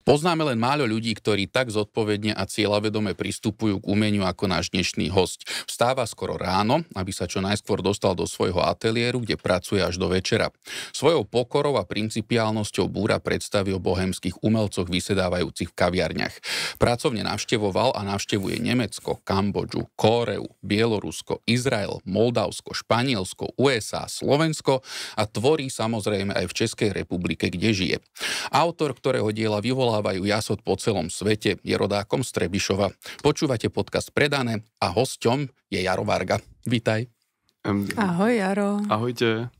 Poznáme len málo ľudí, ktorí tak zodpovedne a cieľavedome pristupujú k umeniu ako náš dnešný host. Vstáva skoro ráno, aby sa čo najskôr dostal do svojho ateliéru, kde pracuje až do večera. Svojou pokorou a principiálnosťou búra predstavy o bohemských umelcoch vysedávajúcich v kaviarniach. Pracovne navštevoval a navštevuje Nemecko, Kambodžu, Kóreu, Bielorusko, Izrael, Moldavsko, Španielsko, USA, Slovensko a tvorí samozrejme aj v Českej republike, kde žije. Autor, ktorého diela vyvolá vyvolávajú jasot po celom svete, je rodákom z Trebišova. Počúvate podcast Predané a hosťom je Jaro Varga. Vítaj. Ahoj Jaro. Ahojte,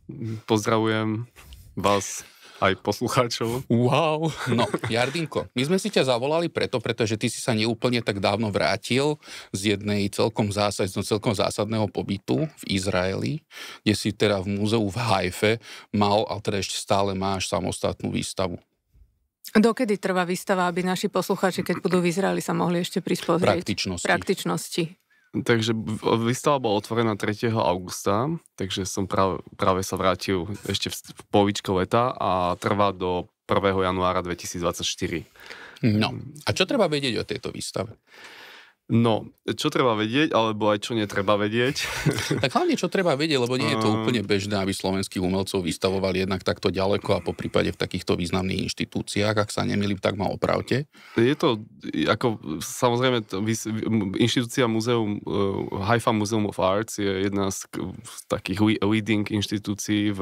pozdravujem vás aj poslucháčov. Wow. No, Jardinko, my sme si ťa zavolali preto, pretože ty si sa neúplne tak dávno vrátil z jednej celkom, zásad, celkom zásadného pobytu v Izraeli, kde si teda v múzeu v Haife mal, ale teda ešte stále máš samostatnú výstavu. Dokedy trvá výstava, aby naši poslucháči, keď budú v Izraeli, sa mohli ešte prispôsobiť? Praktičnosti. Praktičnosti. Takže výstava bola otvorená 3. augusta, takže som práve, práve sa vrátil ešte v, v leta a trvá do 1. januára 2024. No, a čo treba vedieť o tejto výstave? No, čo treba vedieť, alebo aj čo netreba vedieť. Tak hlavne čo treba vedieť, lebo nie je to úplne bežné, aby slovenských umelcov vystavovali jednak takto ďaleko a po prípade v takýchto významných inštitúciách. Ak sa nemýlim, tak ma opravte. Je to, ako samozrejme, inštitúcia muzeum, eh, Haifa Museum of Arts je jedna z takých leading inštitúcií v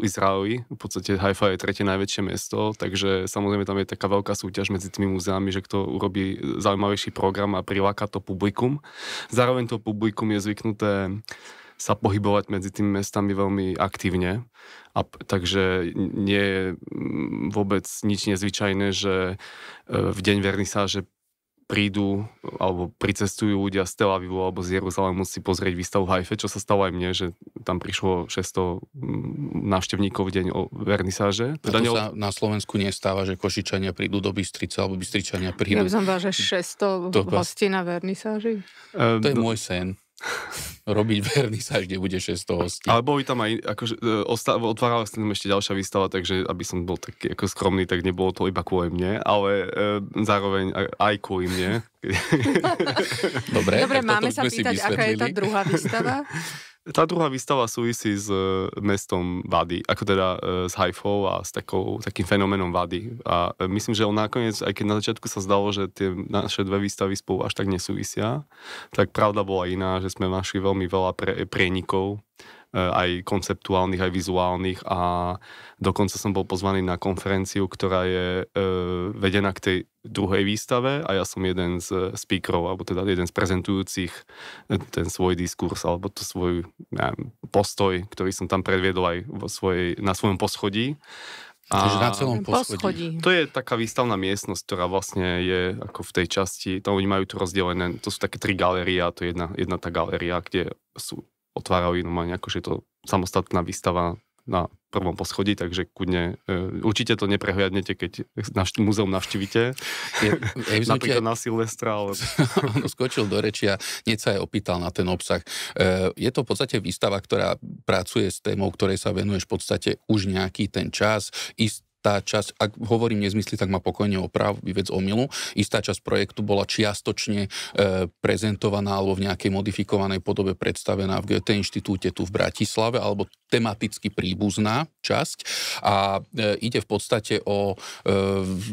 eh, Izraeli. V podstate Haifa je tretie najväčšie mesto, takže samozrejme tam je taká veľká súťaž medzi tými múzeami, že kto urobí eh, zaujímavejší program a priláka takáto to publikum. Zároveň to publikum je zvyknuté sa pohybovať medzi tými mestami veľmi aktívne. A, takže nie je mm, vôbec nič nezvyčajné, že e, v deň vernisáže prídu alebo pricestujú ľudia z Tel Avivu alebo z Jeruzalému si pozrieť výstavu Haife, čo sa stalo aj mne, že tam prišlo 600 mm, návštevníkov v deň o vernisáže. Teda to sa na Slovensku nestáva, že Košičania prídu do Bystrice alebo Bystričania prídu. Ja by som že 600 to hostí na vernisáži? Um, to je môj sen. robiť Verný sa, kde bude 600 hostí. Ale boli tam aj, akože, e, otvárala sa tam ešte ďalšia výstava, takže aby som bol taký ako skromný, tak nebolo to iba kvôli mne, ale e, zároveň aj kvôli mne. Dobre, Dobre máme sa pýtať, aká je tá druhá výstava? tá druhá výstava súvisí s e, mestom Vady, ako teda e, s Haifou a s takou, takým fenoménom Vady. A e, myslím, že on nakoniec, aj keď na začiatku sa zdalo, že tie naše dve výstavy spolu až tak nesúvisia, tak pravda bola iná, že sme našli veľmi veľa pre, prienikov Eh, aj konceptuálnych, aj vizuálnych a dokonca som bol pozvaný na konferenciu, ktorá je eh, vedená k tej druhej výstave a ja som jeden z eh, speakerov, alebo teda jeden z prezentujúcich ten svoj diskurs alebo to svoj neviem, postoj, ktorý som tam predviedol aj vo svojej, na svojom poschodí. A na celom poschodí. poschodí. To je taká výstavná miestnosť, ktorá vlastne je ako v tej časti, tam oni majú to rozdelené, to sú také tri galérie a to je jedna, jedna tá galéria, kde sú otvárali, no akože je to samostatná výstava na prvom poschodí, takže kudne, e, určite to neprehliadnete, keď navš- múzeum navštívite, je, ja napríklad aj... na Silvestra. Ale... skočil do rečia, niečo aj opýtal na ten obsah. E, je to v podstate výstava, ktorá pracuje s témou, ktorej sa venuješ v podstate už nejaký ten čas, ist, istá časť, ak hovorím nezmysly, tak ma pokojne oprav, vec omilu, istá časť projektu bola čiastočne e, prezentovaná alebo v nejakej modifikovanej podobe predstavená v GT inštitúte tu v Bratislave, alebo tematicky príbuzná časť a e, ide v podstate o e,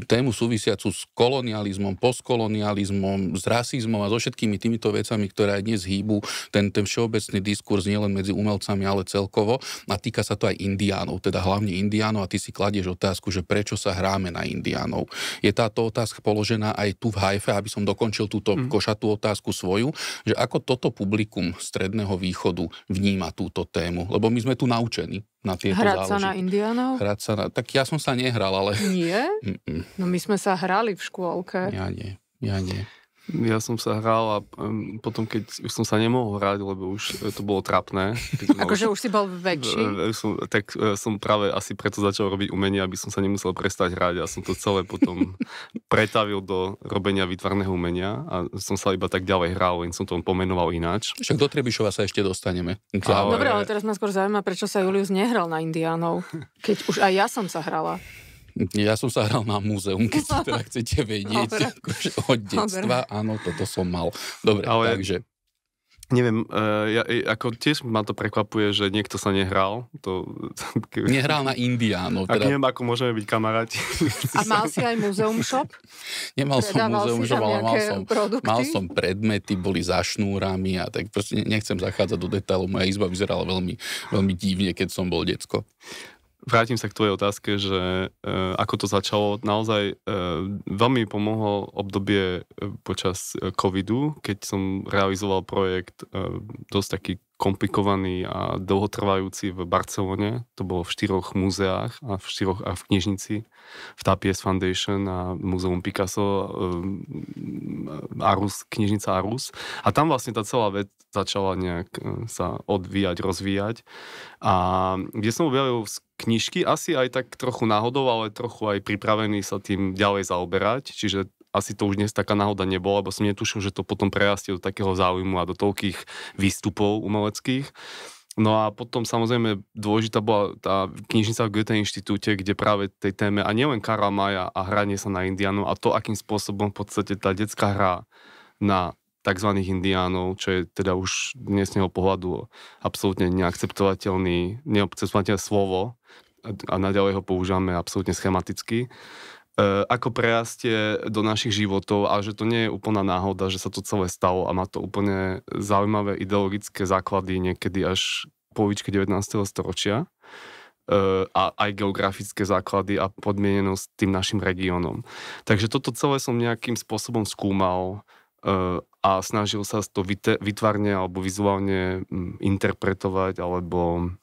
tému súvisiacu s kolonializmom, postkolonializmom, s rasizmom a so všetkými týmito vecami, ktoré aj dnes hýbu ten, ten všeobecný diskurs nielen medzi umelcami, ale celkovo a týka sa to aj indiánov, teda hlavne indiánov a ty si kladieš otázku, otázku, že prečo sa hráme na indiánov. Je táto otázka položená aj tu v Haife, aby som dokončil túto mm. košatú otázku svoju, že ako toto publikum Stredného východu vníma túto tému, lebo my sme tu naučení na tieto Hrať sa na indiánov? Hrať sa na... Tak ja som sa nehral, ale... Nie? Mm-mm. No my sme sa hrali v škôlke. Ja nie, ja nie. Ja som sa hral a potom, keď už som sa nemohol hrať, lebo už e, to bolo trapné. akože už si bol väčší. E, e, som, tak som práve asi preto začal robiť umenie, aby som sa nemusel prestať hrať a som to celé potom pretavil do robenia výtvarného umenia a som sa iba tak ďalej hral, len som to pomenoval ináč. Však do Trebišova sa ešte dostaneme. Ale... Dobre, ale teraz ma skôr zaujíma, prečo sa Julius nehral na Indiánov, keď už aj ja som sa hrala. Ja som sa hral na múzeum, keď si teda chcete vedieť akože od detstva. Dobre. Áno, toto som mal. Dobre, Ale... takže Neviem, uh, ja, e, ako tiež ma to prekvapuje, že niekto sa nehral. To, Nehral na Indiánov. Teda... Ak neviem, ako môžeme byť kamaráti. A mal si aj muzeum shop? Nemal som muzeum shop, ale mal som, mal som predmety, boli za šnúrami a tak proste nechcem zachádzať do detailov. Moja izba vyzerala veľmi, veľmi divne, keď som bol decko vrátim sa k tvojej otázke, že e, ako to začalo, naozaj e, veľmi pomohlo obdobie e, počas e, covidu, keď som realizoval projekt e, dosť taký komplikovaný a dlhotrvajúci v Barcelone. To bolo v štyroch múzeách a v štyroch a v knižnici, v Tapies Foundation a Múzeum Picasso, eh, Arus, knižnica Arus. A tam vlastne tá celá vec začala nejak eh, sa odvíjať, rozvíjať. A kde som objavil knižky, asi aj tak trochu náhodou, ale trochu aj pripravený sa tým ďalej zaoberať. Čiže asi to už dnes taká náhoda nebola, lebo som netušil, že to potom prerastie do takého záujmu a do toľkých výstupov umeleckých. No a potom samozrejme dôležitá bola tá knižnica v Goethe inštitúte, kde práve tej téme, a nielen Karla Maja a hranie sa na Indianov a to, akým spôsobom v podstate tá detská hra na tzv. indiánov, čo je teda už dnes neho pohľadu absolútne neakceptovateľný, neakceptovateľné slovo a naďalej ho používame absolútne schematicky, Eh, ako prerastie do našich životov a že to nie je úplná náhoda, že sa to celé stalo a má to úplne zaujímavé ideologické základy niekedy až polovičke 19. storočia eh, a aj geografické základy a podmienenosť tým našim regiónom. Takže toto celé som nejakým spôsobom skúmal eh, a snažil sa to vytvarne alebo vizuálne hm, interpretovať alebo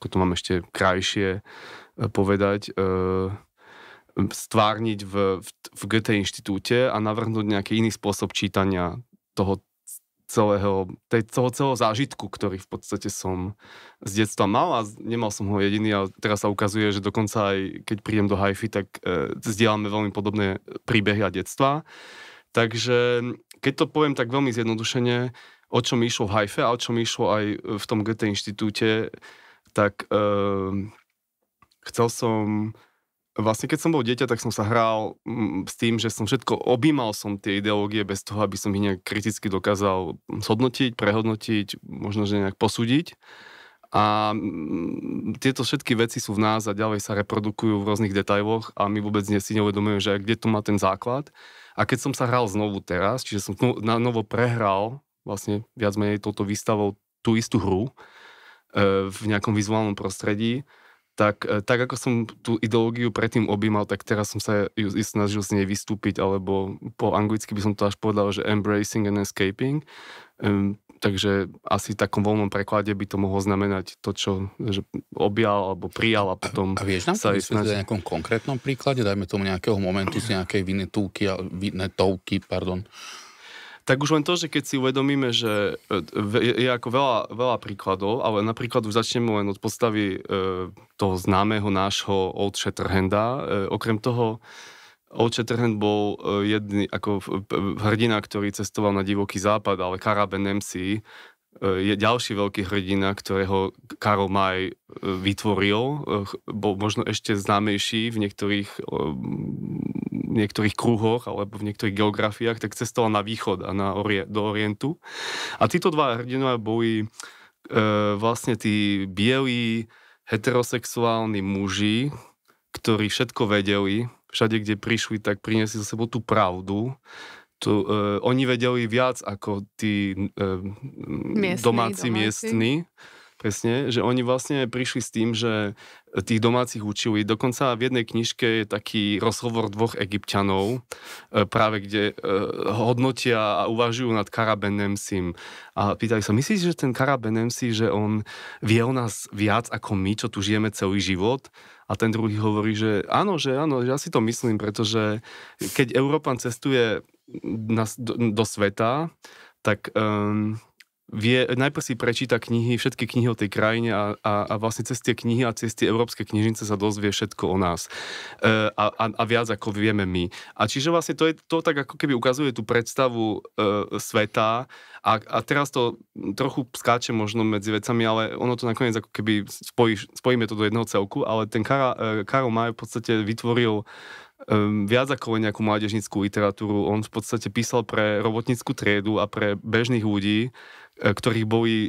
ako to mám ešte krajšie povedať, stvárniť v, v, v GT inštitúte a navrhnúť nejaký iný spôsob čítania toho celého, tej, toho celého zážitku, ktorý v podstate som z detstva mal a nemal som ho jediný a teraz sa ukazuje, že dokonca aj keď prídem do Haifi, tak e, zdieľame veľmi podobné príbehy a detstva. Takže keď to poviem tak veľmi zjednodušene, o čom išlo v Haife a o čom išlo aj v tom GT inštitúte, tak e, chcel som vlastne keď som bol dieťa, tak som sa hral mm, s tým, že som všetko, objímal som tie ideológie bez toho, aby som ich nejak kriticky dokázal zhodnotiť, prehodnotiť, možno, že nejak posúdiť. A mm, tieto všetky veci sú v nás a ďalej sa reprodukujú v rôznych detailoch a my vôbec si neuvedomujeme, že kde to má ten základ. A keď som sa hral znovu teraz, čiže som no-, na novo prehral vlastne viac menej touto výstavou tú istú hru e, v nejakom vizuálnom prostredí, tak, e, tak ako som tú ideológiu predtým objímal, tak teraz som sa ju snažil z nej vystúpiť, alebo po anglicky by som to až povedal, že embracing and escaping. Um, takže asi v takom voľnom preklade by to mohlo znamenať to, čo že objal alebo prijal a potom a, a vieš nám sa to snaží... nejakom konkrétnom príklade, dajme tomu nejakého momentu z nejakej vinetovky, vinetovky pardon, tak už len to, že keď si uvedomíme, že e, je ako veľa, veľa príkladov, ale napríklad už začneme len od postavy e, toho známeho nášho Old Shatterhanda. E, okrem toho, Old Shatterhand bol jedný ako hrdina, ktorý cestoval na divoký západ, ale karabe Nemci E, je ďalší veľký hrdina, ktorého Karol Maj e, vytvoril, e, bol možno ešte známejší v niektorých, v niektorých kruhoch alebo v niektorých geografiách, tak cestoval na východ a na orie, do Orientu. A títo dva hrdinovia boli e, vlastne tí bielí, heterosexuálni muži, ktorí všetko vedeli, všade, kde prišli, tak priniesli za sebou tú pravdu tu, uh, oni vedeli viac ako tí uh, e, miestný, domáci, domáci miestni. Presne, že oni vlastne prišli s tým, že tých domácich učili. Dokonca v jednej knižke je taký rozhovor dvoch egyptianov, e, práve kde hodnotia a uvažujú nad Karabenemsim. A pýtali sa, myslíš, že ten Karabenemsi, že on vie o nás viac ako my, čo tu žijeme celý život? A ten druhý hovorí, že áno, že áno, že ja si to myslím, pretože keď Európan cestuje na, do, do sveta, tak um, vie, najprv si prečíta knihy, všetky knihy o tej krajine a, a, a vlastne cez tie knihy a cez tie európske knižnice sa dozvie všetko o nás. E, a, a, a viac ako vieme my. A čiže vlastne to, je, to tak ako keby ukazuje tú predstavu e, sveta a, a teraz to trochu skáče možno medzi vecami, ale ono to nakoniec ako keby spojí spojíme to do jedného celku, ale ten e, Karol Maj v podstate vytvoril um, viac ako len nejakú mládežnickú literatúru. On v podstate písal pre robotnickú triedu a pre bežných ľudí, e, ktorých boli e,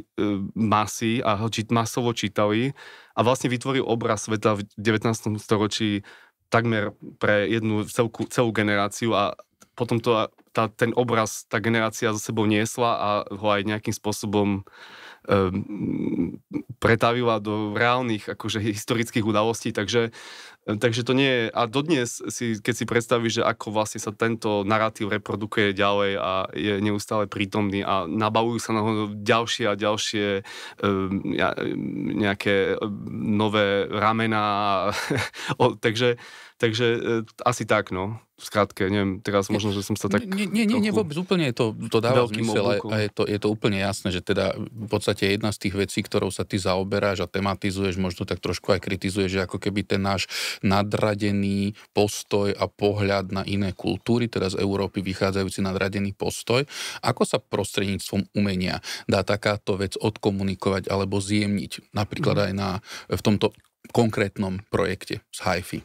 masy a ho či, masovo čítali a vlastne vytvoril obraz sveta v 19. storočí takmer pre jednu celku, celú generáciu a potom to, tá, ten obraz, tá generácia za sebou niesla a ho aj nejakým spôsobom um, pretavila do reálnych akože historických udalostí, takže Takže to nie je... A dodnes, si, keď si predstavíš, že ako vlastne sa tento narratív reprodukuje ďalej a je neustále prítomný a nabavujú sa na ďalšie a ďalšie um, nejaké nové ramena. o, takže Takže e, asi tak, no. V skratke, neviem, teraz možno, že som sa tak... Nie, nie, nie, nie vôbec úplne to, to dáva zmysel a, a je, to, je to úplne jasné, že teda v podstate jedna z tých vecí, ktorou sa ty zaoberáš a tematizuješ, možno tak trošku aj kritizuješ, že ako keby ten náš nadradený postoj a pohľad na iné kultúry, teda z Európy vychádzajúci nadradený postoj, ako sa prostredníctvom umenia dá takáto vec odkomunikovať alebo zjemniť, napríklad mm. aj na, v tomto konkrétnom projekte z HIFI.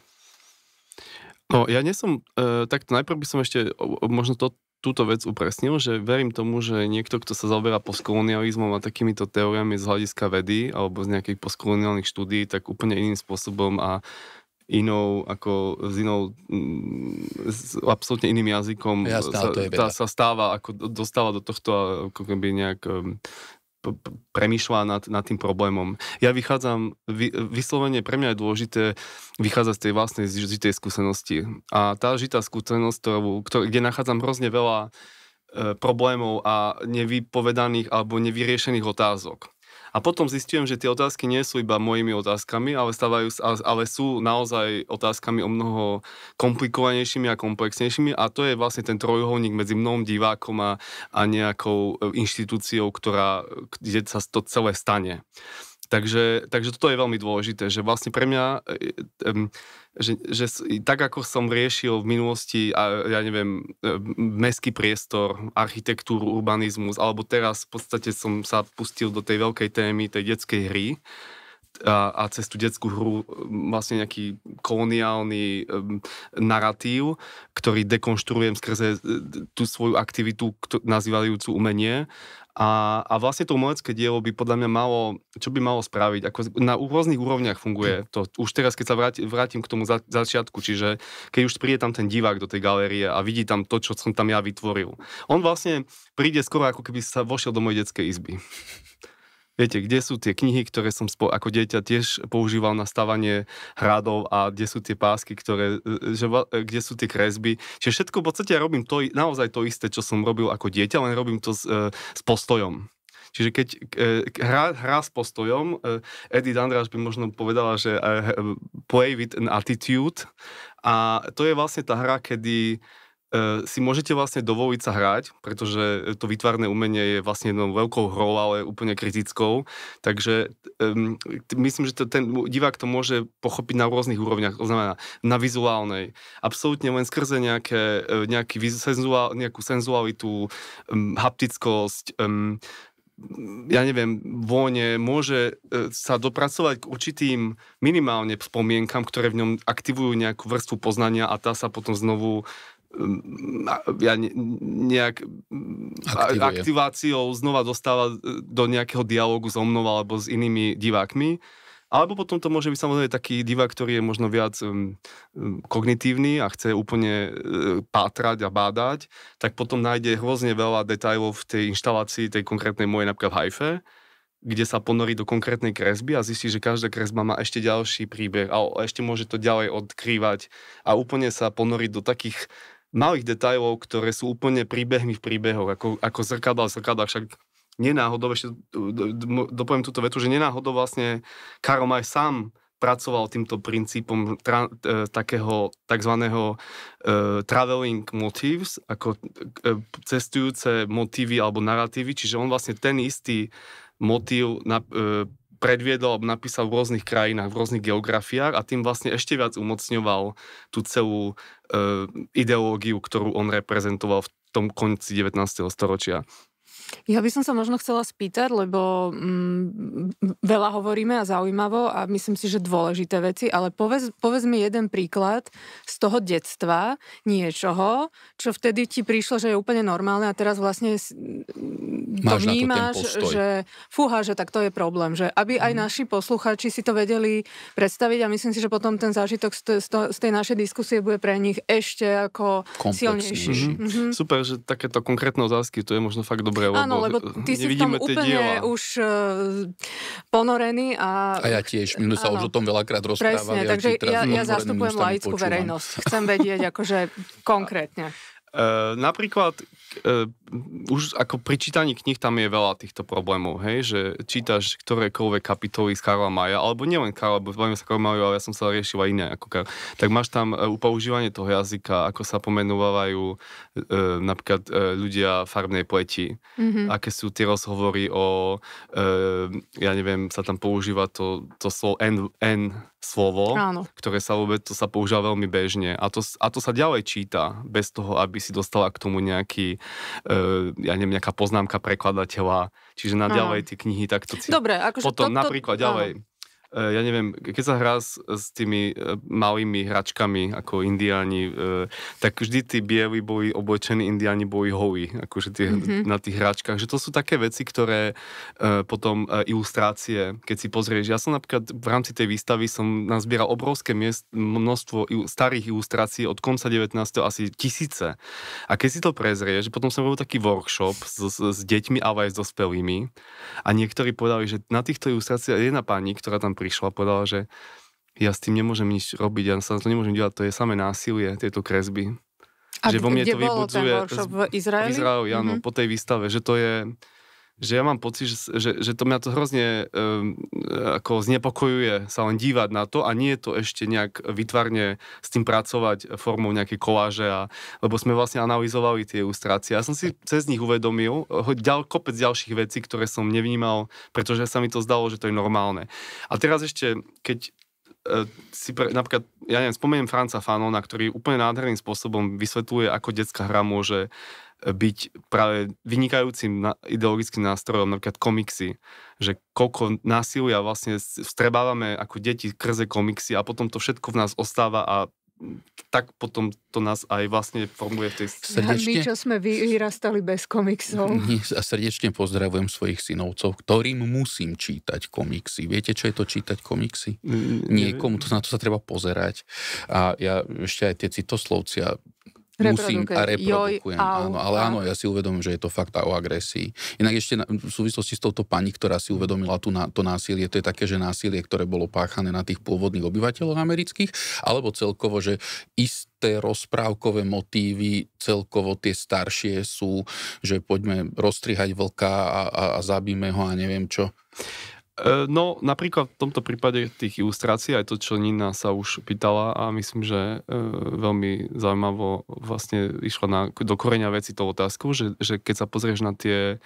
No, ja nie som, e, tak najprv by som ešte o, o, možno to, túto vec upresnil, že verím tomu, že niekto, kto sa zaoberá postkolonializmom a takýmito teóriami z hľadiska vedy alebo z nejakých postkoloniálnych štúdí, tak úplne iným spôsobom a inou, ako s inou, mm, s absolútne iným jazykom stále, sa, tá, sa stáva, ako dostáva do tohto ako keby nejak premýšľa nad, nad tým problémom. Ja vychádzam, vy, vyslovene pre mňa je dôležité vychádzať z tej vlastnej žitej skúsenosti. A tá žitá skúsenosť, ktorú, ktorú, kde nachádzam hrozne veľa e, problémov a nevypovedaných alebo nevyriešených otázok. A potom zistujem, že tie otázky nie sú iba mojimi otázkami, ale, stávajú, ale sú naozaj otázkami o mnoho komplikovanejšími a komplexnejšími a to je vlastne ten trojuholník medzi mnou, divákom a, a nejakou e, inštitúciou, ktorá, kde sa to celé stane. Takže, takže toto je veľmi dôležité, že vlastne pre mňa, e, že, že tak ako som riešil v minulosti, ja neviem, e, mestský priestor, architektúru, urbanizmus, alebo teraz v podstate som sa pustil do tej veľkej témy, tej detskej hry, a, a cez tú detskú hru e, vlastne nejaký koloniálny um, narratív, ktorý dekonštruujem skrze e, tú svoju aktivitu nazývajúcu umenie. A, a vlastne to umelecké dielo by podľa mňa malo, čo by malo spraviť, ako na rôznych úrovniach funguje to. Už teraz, keď sa vráti, vrátim k tomu za, začiatku, čiže keď už príde tam ten divák do tej galérie a vidí tam to, čo som tam ja vytvoril. On vlastne príde skoro ako keby sa vošiel do mojej detskej izby. Viete, kde sú tie knihy, ktoré som spo, ako dieťa tiež používal na stavanie hradov a kde sú tie pásky, ktoré, e, že, e, kde sú tie kresby. Čiže všetko v podstate ja robím to, naozaj to isté, čo som robil ako dieťa, len robím to s, e, s postojom. Čiže keď hrá, hrá s postojom, Edith Andráš by možno povedala, že play with an attitude a to je vlastne tá hra, kedy E, si môžete vlastne dovoliť sa hrať, pretože to výtvarné umenie je vlastne jednou veľkou hrou, ale úplne kritickou. Takže um, myslím, že to, ten divák to môže pochopiť na rôznych úrovniach, to znamená na vizuálnej. Absolútne len skrze nejaké, e, nejaký senzuál, nejakú senzualitu, um, haptickosť, um, ja neviem, vône môže e, sa dopracovať k určitým minimálne spomienkam, ktoré v ňom aktivujú nejakú vrstvu poznania a tá sa potom znovu Mm, ja nejak mm, Aktivuje. aktiváciou znova dostáva e, do nejakého dialogu so mnou alebo s inými divákmi. Alebo potom to môže byť samozrejme taký divák, ktorý je možno viac um, kognitívny a chce úplne uh, pátrať a bádať, tak potom nájde hrozne veľa detajlov v tej inštalácii tej konkrétnej mojej napríklad v Haife, kde sa ponorí do konkrétnej kresby a zistí, že každá kresba má ešte ďalší príbeh a ešte môže to ďalej odkrývať a úplne sa ponoriť do takých malých detajlov, ktoré sú úplne príbehmi v príbehoch, ako, ako zrkadla v zrkadlách, však nenáhodou, ešte dopoviem túto vetu, že nenáhodou vlastne Karol aj sám pracoval týmto princípom tra, e, takého tzv. E, traveling motives, ako e, cestujúce motívy alebo narratívy, čiže on vlastne ten istý motív na, e, predviedol napísal v rôznych krajinách, v rôznych geografiách a tým vlastne ešte viac umocňoval tú celú e, ideológiu, ktorú on reprezentoval v tom konci 19. storočia. Ja by som sa možno chcela spýtať, lebo mm, veľa hovoríme a zaujímavo a myslím si, že dôležité veci, ale povedz, povedz mi jeden príklad z toho detstva, niečoho, čo vtedy ti prišlo, že je úplne normálne a teraz vlastne Máš vnímáš, to že fúha, že tak to je problém, že aby aj mm. naši posluchači si to vedeli predstaviť a myslím si, že potom ten zážitok z, to, z tej našej diskusie bude pre nich ešte ako Komplexný. silnejší. Mm-hmm. Super, že takéto konkrétne otázky, to je možno fakt dobré lebo, Áno, lebo ty si v tom úplne diela. už uh, ponorený. A... a ja tiež, my sme sa už o tom veľakrát rozprávali. Presne, takže ja, ja zastupujem laickú verejnosť. Chcem vedieť akože konkrétne. Uh, napríklad uh, už ako pri čítaní knih tam je veľa týchto problémov, hej, že čítaš ktorékoľvek kapitoly z Karla Maja, alebo nielen Karla, bo bavíme sa Karla Maja, ale ja som sa riešil aj iné ako Karla. Tak máš tam e, upoužívanie toho jazyka, ako sa pomenovávajú e, e, napríklad e, ľudia farbnej pleti, mm-hmm. aké sú tie rozhovory o, e, ja neviem, sa tam používa to, to slovo N, N slovo, Áno. ktoré sa vôbec, to sa používa veľmi bežne a to, a to sa ďalej číta bez toho, aby si dostala k tomu nejaký e, E, ja neviem, nejaká poznámka prekladateľa, čiže na ďalej tie knihy takto... Dobre, akože Potom to, to, napríklad ďalej, áno. Eh, ja neviem, keď sa hrá s, s tými eh, malými hračkami ako indiáni, eh, tak vždy tí bieli boli obočení indiáni boli holy, akože tie, mm-hmm. na tých hračkách. Že to sú také veci, ktoré potom ilustrácie, keď si pozrieš, ja som napríklad v rámci tej výstavy som nazbieral obrovské miest, množstvo starých ilustrácií od konca 19. asi tisíce. A keď si to prezrieš, potom som robil taký workshop s, s, s deťmi, ale aj s dospelými. A niektorí povedali, že na týchto ilustráciách jedna pani, ktorá tam pri prišla a povedala, že ja s tým nemôžem nič robiť, ja sa to nemôžem delať, to je samé násilie, tieto kresby. A že kde, vo mne to vybudzuje... v Izraeli? V Izraeli, áno, mm-hmm. po tej výstave, že to je že ja mám pocit, že, že, že to mňa to hrozne um, ako znepokojuje sa len dívať na to a nie je to ešte nejak vytvarne s tým pracovať formou nejakej koláže, a, lebo sme vlastne analyzovali tie ilustrácie. Ja som si cez nich uvedomil eh, ďal, kopec ďalších vecí, ktoré som nevnímal, pretože sa mi to zdalo, že to je normálne. A teraz ešte, keď eh, si pre, napríklad, ja neviem, spomeniem Franca Fanona, ktorý úplne nádherným spôsobom vysvetľuje, ako detská hra môže byť práve vynikajúcim ideologickým nástrojom, napríklad komiksy, že koľko násilia vlastne vstrebávame ako deti krze komiksy a potom to všetko v nás ostáva a tak potom to nás aj vlastne formuje v tej... Srdečne... My, čo sme vyrastali bez komiksov. A srdečne pozdravujem svojich synovcov, ktorým musím čítať komiksy. Viete, čo je to čítať komiksy? Niekomu, to, na to sa treba pozerať. A ja ešte aj tie citoslovcia Musím a reprodukujem, Joj, áno. Ale áno, ja si uvedomím, že je to fakt o agresii. Inak ešte v súvislosti s touto pani, ktorá si uvedomila tú, to násilie, to je také, že násilie, ktoré bolo páchané na tých pôvodných obyvateľov amerických, alebo celkovo, že isté rozprávkové motívy, celkovo tie staršie sú, že poďme roztrihať vlka a, a, a zabíme ho a neviem čo. E, no, napríklad v tomto prípade tých ilustrácií, aj to, čo Nina sa už pýtala a myslím, že e, veľmi zaujímavo vlastne išla na, do koreňa veci tou otázkou, že, že keď sa pozrieš na tie,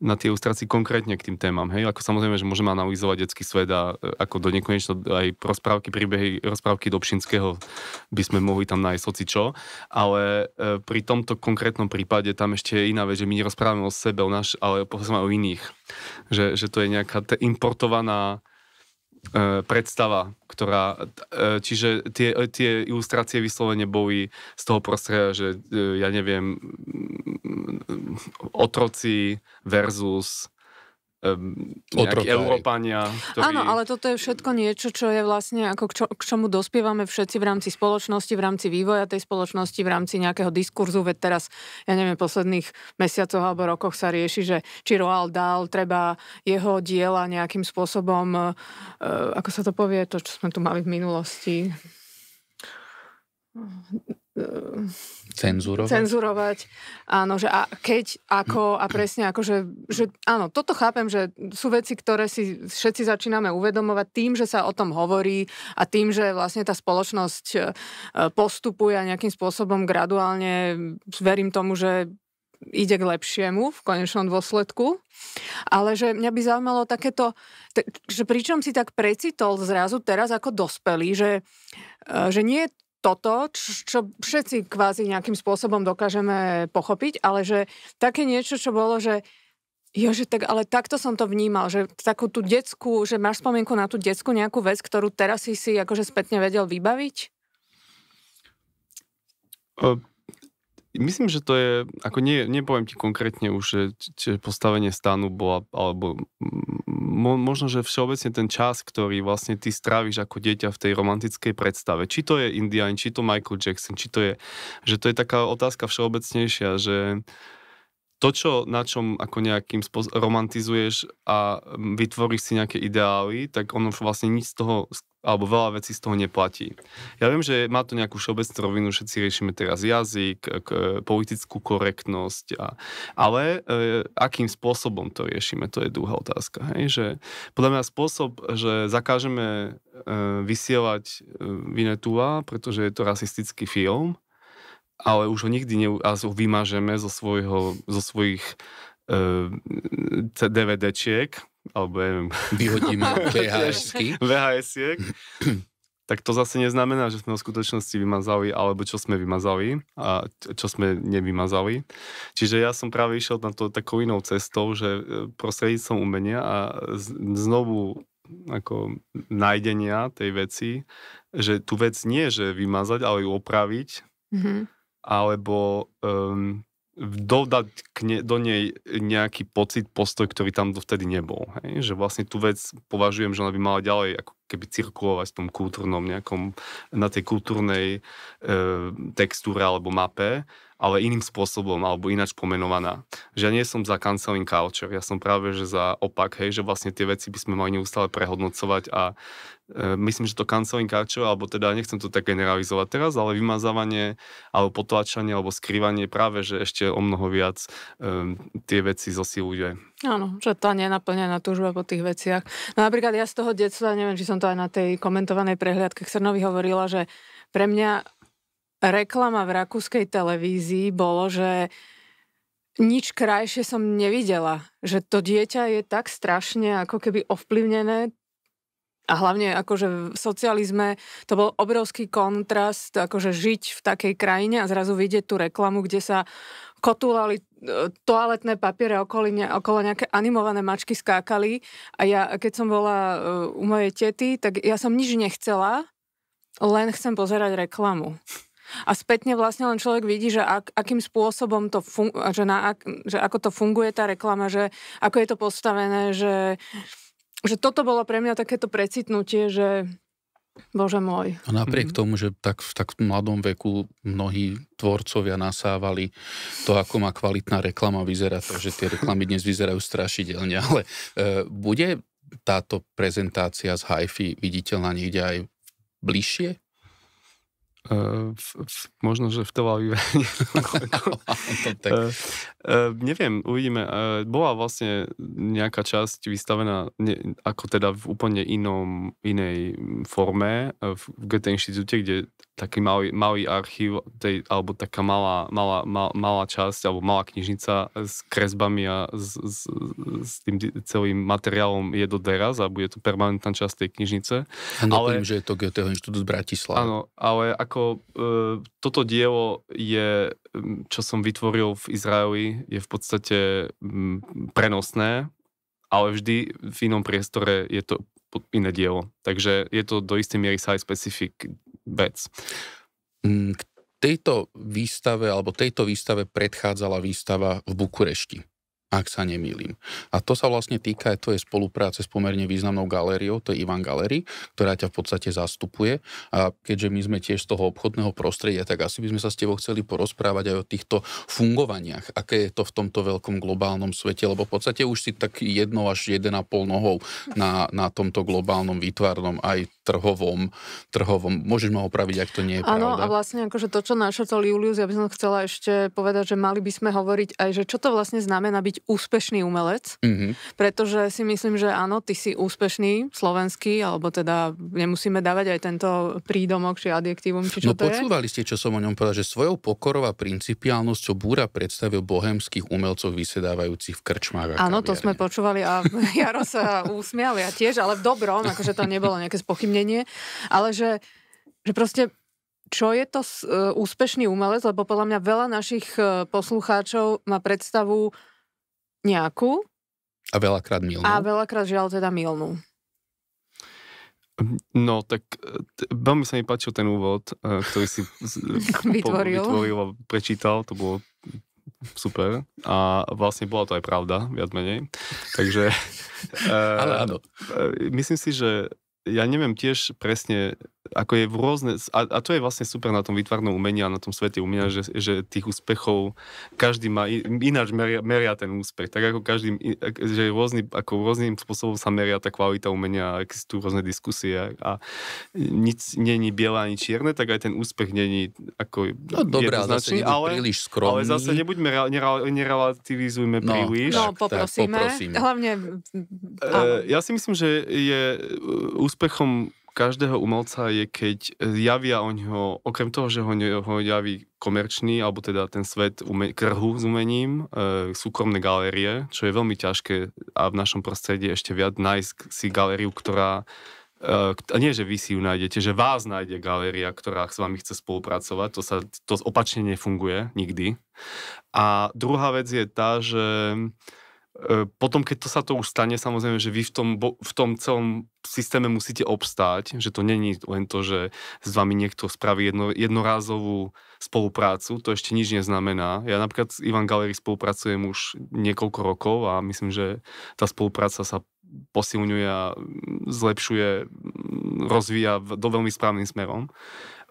na tie ilustrácie konkrétne k tým témam, hej, ako samozrejme, že môžeme analyzovať detský svet a e, ako do nekonečno aj rozprávky, príbehy, rozprávky do Pšinského by sme mohli tam nájsť čo, ale e, pri tomto konkrétnom prípade tam ešte je iná vec, že my nerozprávame o sebe, o naš, ale o iných že, že to je nejaká importovaná e, predstava, ktorá... E, čiže tie, tie ilustrácie vyslovene boli z toho prostredia, že e, ja neviem, otroci versus Ehm, nejaké Európania. Ktorý... Áno, ale toto je všetko niečo, čo je vlastne ako k, čo, k čomu dospievame všetci v rámci spoločnosti, v rámci vývoja tej spoločnosti, v rámci nejakého diskurzu, veď teraz, ja neviem, posledných mesiacoch alebo rokoch sa rieši, že či Roald Dahl treba jeho diela nejakým spôsobom, eh, ako sa to povie, to, čo sme tu mali v minulosti Ehm, cenzurovať. cenzurovať. Áno, že a keď, ako a presne ako, že, že áno, toto chápem, že sú veci, ktoré si všetci začíname uvedomovať tým, že sa o tom hovorí a tým, že vlastne tá spoločnosť e, postupuje a nejakým spôsobom graduálne verím tomu, že ide k lepšiemu v konečnom dôsledku. Ale že mňa by zaujímalo takéto, že pričom si tak precitol zrazu teraz ako dospelý, že, e, že nie je toto, čo všetci kvázi nejakým spôsobom dokážeme pochopiť, ale že také niečo, čo bolo, že Jože, tak ale takto som to vnímal, že takú tú detskú, že máš spomienku na tú detskú nejakú vec, ktorú teraz si si akože spätne vedel vybaviť? Uh Myslím, že to je, ako nie, nepoviem ti konkrétne už, že postavenie stanu bola, alebo mo, možno, že všeobecne ten čas, ktorý vlastne ty stráviš ako dieťa v tej romantickej predstave. Či to je Indian, či to Michael Jackson, či to je, že to je taká otázka všeobecnejšia, že to, čo, na čom ako nejakým spôsobom romantizuješ a mm, vytvoríš si nejaké ideály, tak ono vlastne nič z toho, alebo veľa vecí z toho neplatí. Ja viem, že má to nejakú všeobecnú rovinu, všetci riešime teraz jazyk, e, e, politickú korektnosť, a, ale e, akým spôsobom to riešime, to je druhá otázka. Hej? Že, podľa mňa spôsob, že zakážeme e, vysielať e, Vinetua, pretože je to rasistický film, ale už ho nikdy ne, ho vymažeme zo, svojho, zo svojich uh, DVDčiek, alebo ja neviem. Vyhodíme VHS-ky. VHS-iek. tak to zase neznamená, že sme ho v skutočnosti vymazali, alebo čo sme vymazali a čo sme nevymazali. Čiže ja som práve išiel na to takou inou cestou, že e, prostredníctvom umenia a znovu ako nájdenia tej veci, že tu vec nie, že vymazať, ale ju opraviť, mm-hmm alebo um, dodať k ne, do nej nejaký pocit, postoj, ktorý tam dovtedy nebol. Hej? Že vlastne tú vec považujem, že ona by mala ďalej ako keby cirkulovať v tom kultúrnom nejakom, na tej kultúrnej e, textúre alebo mape ale iným spôsobom alebo ináč pomenovaná. Že ja nie som za canceling culture, ja som práve že za opak, hej, že vlastne tie veci by sme mali neustále prehodnocovať a e, myslím, že to canceling culture, alebo teda nechcem to tak generalizovať teraz, ale vymazávanie alebo potlačanie alebo skrývanie práve, že ešte o mnoho viac e, tie veci zosiluje. Áno, že tá nenaplnená túžba po tých veciach. No napríklad ja z toho detstva, neviem, či som to aj na tej komentovanej prehliadke Srnovi hovorila, že pre mňa reklama v rakúskej televízii bolo, že nič krajšie som nevidela. Že to dieťa je tak strašne ako keby ovplyvnené a hlavne akože v socializme to bol obrovský kontrast, akože žiť v takej krajine a zrazu vidieť tú reklamu, kde sa kotulali e, toaletné papiere okolo, ne, okolo nejaké animované mačky skákali a ja, keď som bola e, u mojej tety, tak ja som nič nechcela, len chcem pozerať reklamu a spätne vlastne len človek vidí, že ak, akým spôsobom to fun- že, na, že ako to funguje tá reklama, že ako je to postavené, že, že toto bolo pre mňa takéto precitnutie, že Bože môj. A napriek mm-hmm. tomu, že tak, v tak mladom veku mnohí tvorcovia nasávali to, ako má kvalitná reklama vyzerá, to, že tie reklamy dnes vyzerajú strašidelne, ale e, bude táto prezentácia z hi viditeľná niekde aj bližšie? v, v, možno, že v Tel Avive. No eh, eh, neviem, uvidíme. Eh, bola vlastne nejaká časť vystavená ne, ako teda v úplne inom, inej forme v Goethe inštitúte, kde taký malý, malý archív, tej, alebo taká malá, malá, malá, malá časť, alebo malá knižnica s kresbami a s, s, s tým celým materiálom je doteraz a bude to permanentná časť tej knižnice. Ano, ale, viem, že je to Goetheho inštitút z Bratislava. Áno, ale ako ako e, toto dielo je, čo som vytvoril v Izraeli, je v podstate prenosné, ale vždy v inom priestore je to iné dielo. Takže je to do istej miery site-specific vec. Mm, k tejto výstave, alebo tejto výstave predchádzala výstava v Bukurešti ak sa nemýlim. A to sa vlastne týka aj tvojej spolupráce s pomerne významnou galériou, to je Ivan Galery, ktorá ťa v podstate zastupuje. A keďže my sme tiež z toho obchodného prostredia, tak asi by sme sa s tebou chceli porozprávať aj o týchto fungovaniach, aké je to v tomto veľkom globálnom svete, lebo v podstate už si tak jednou až jeden a pol nohou na, na tomto globálnom výtvarnom aj trhovom, trhovom. Môžeš ma opraviť, ak to nie je ano, pravda. Áno, a vlastne akože to, čo našetol Julius, ja by som chcela ešte povedať, že mali by sme hovoriť aj, že čo to vlastne znamená byť úspešný umelec, mm-hmm. pretože si myslím, že áno, ty si úspešný, slovenský, alebo teda nemusíme dávať aj tento prídomok či adjektívum, či čo no, to počúvali je? ste, čo som o ňom povedal, že svojou pokorou a principiálnosťou búra predstavil bohemských umelcov vysedávajúcich v krčmách. Áno, to sme počúvali a Jaro sa úsmial, ja tiež, ale v dobrom, akože to nebolo nejaké spochybnenie ovplyvnenie, ale že, že proste čo je to e, úspešný umelec, lebo podľa mňa veľa našich e, poslucháčov má predstavu nejakú. A veľakrát milnú. A veľakrát žiaľ teda milnú. No, tak e, veľmi sa mi páčil ten úvod, ktorý si vytvoril. vytvoril a prečítal, to bolo super. A vlastne bola to aj pravda, viac menej. Takže... Ale áno. Myslím si, že ja neviem tiež presne, ako je v rôzne, a, a to je vlastne super na tom výtvarnom umení a na tom svete umenia, že, že tých úspechov každý má, ináč meria, meria ten úspech, tak ako každý, že rôzny, ako rôznym spôsobom sa meria tá kvalita umenia, existujú rôzne diskusie a nič není biela ani čierne, tak aj ten úspech není ako no, dobrá, jednoznačný, ale, príliš skromný. ale zase nebuďme, nera, nerelativizujme no, príliš. No, poprosíme, tak, poprosíme. hlavne... E, ja si myslím, že je e, úspechom každého umelca je, keď javia o ňo, okrem toho, že ho, ho javí komerčný, alebo teda ten svet ume- krhu s umením, e, súkromné galérie, čo je veľmi ťažké a v našom prostredí ešte viac nájsť si galériu, ktorá e, a nie, že vy si ju nájdete, že vás nájde galéria, ktorá s vami chce spolupracovať, to, sa, to opačne nefunguje nikdy. A druhá vec je tá, že uh, E, potom, keď to sa to už stane, samozrejme, že vy v tom, v tom celom systéme musíte obstáť, že to není len to, že s vami niekto spraví jedno, jednorázovú spoluprácu, to ešte nič neznamená. Ja napríklad s Ivan Gallery spolupracujem už niekoľko rokov a myslím, že tá spolupráca sa posilňuje a zlepšuje, rozvíja do veľmi správnym smerom.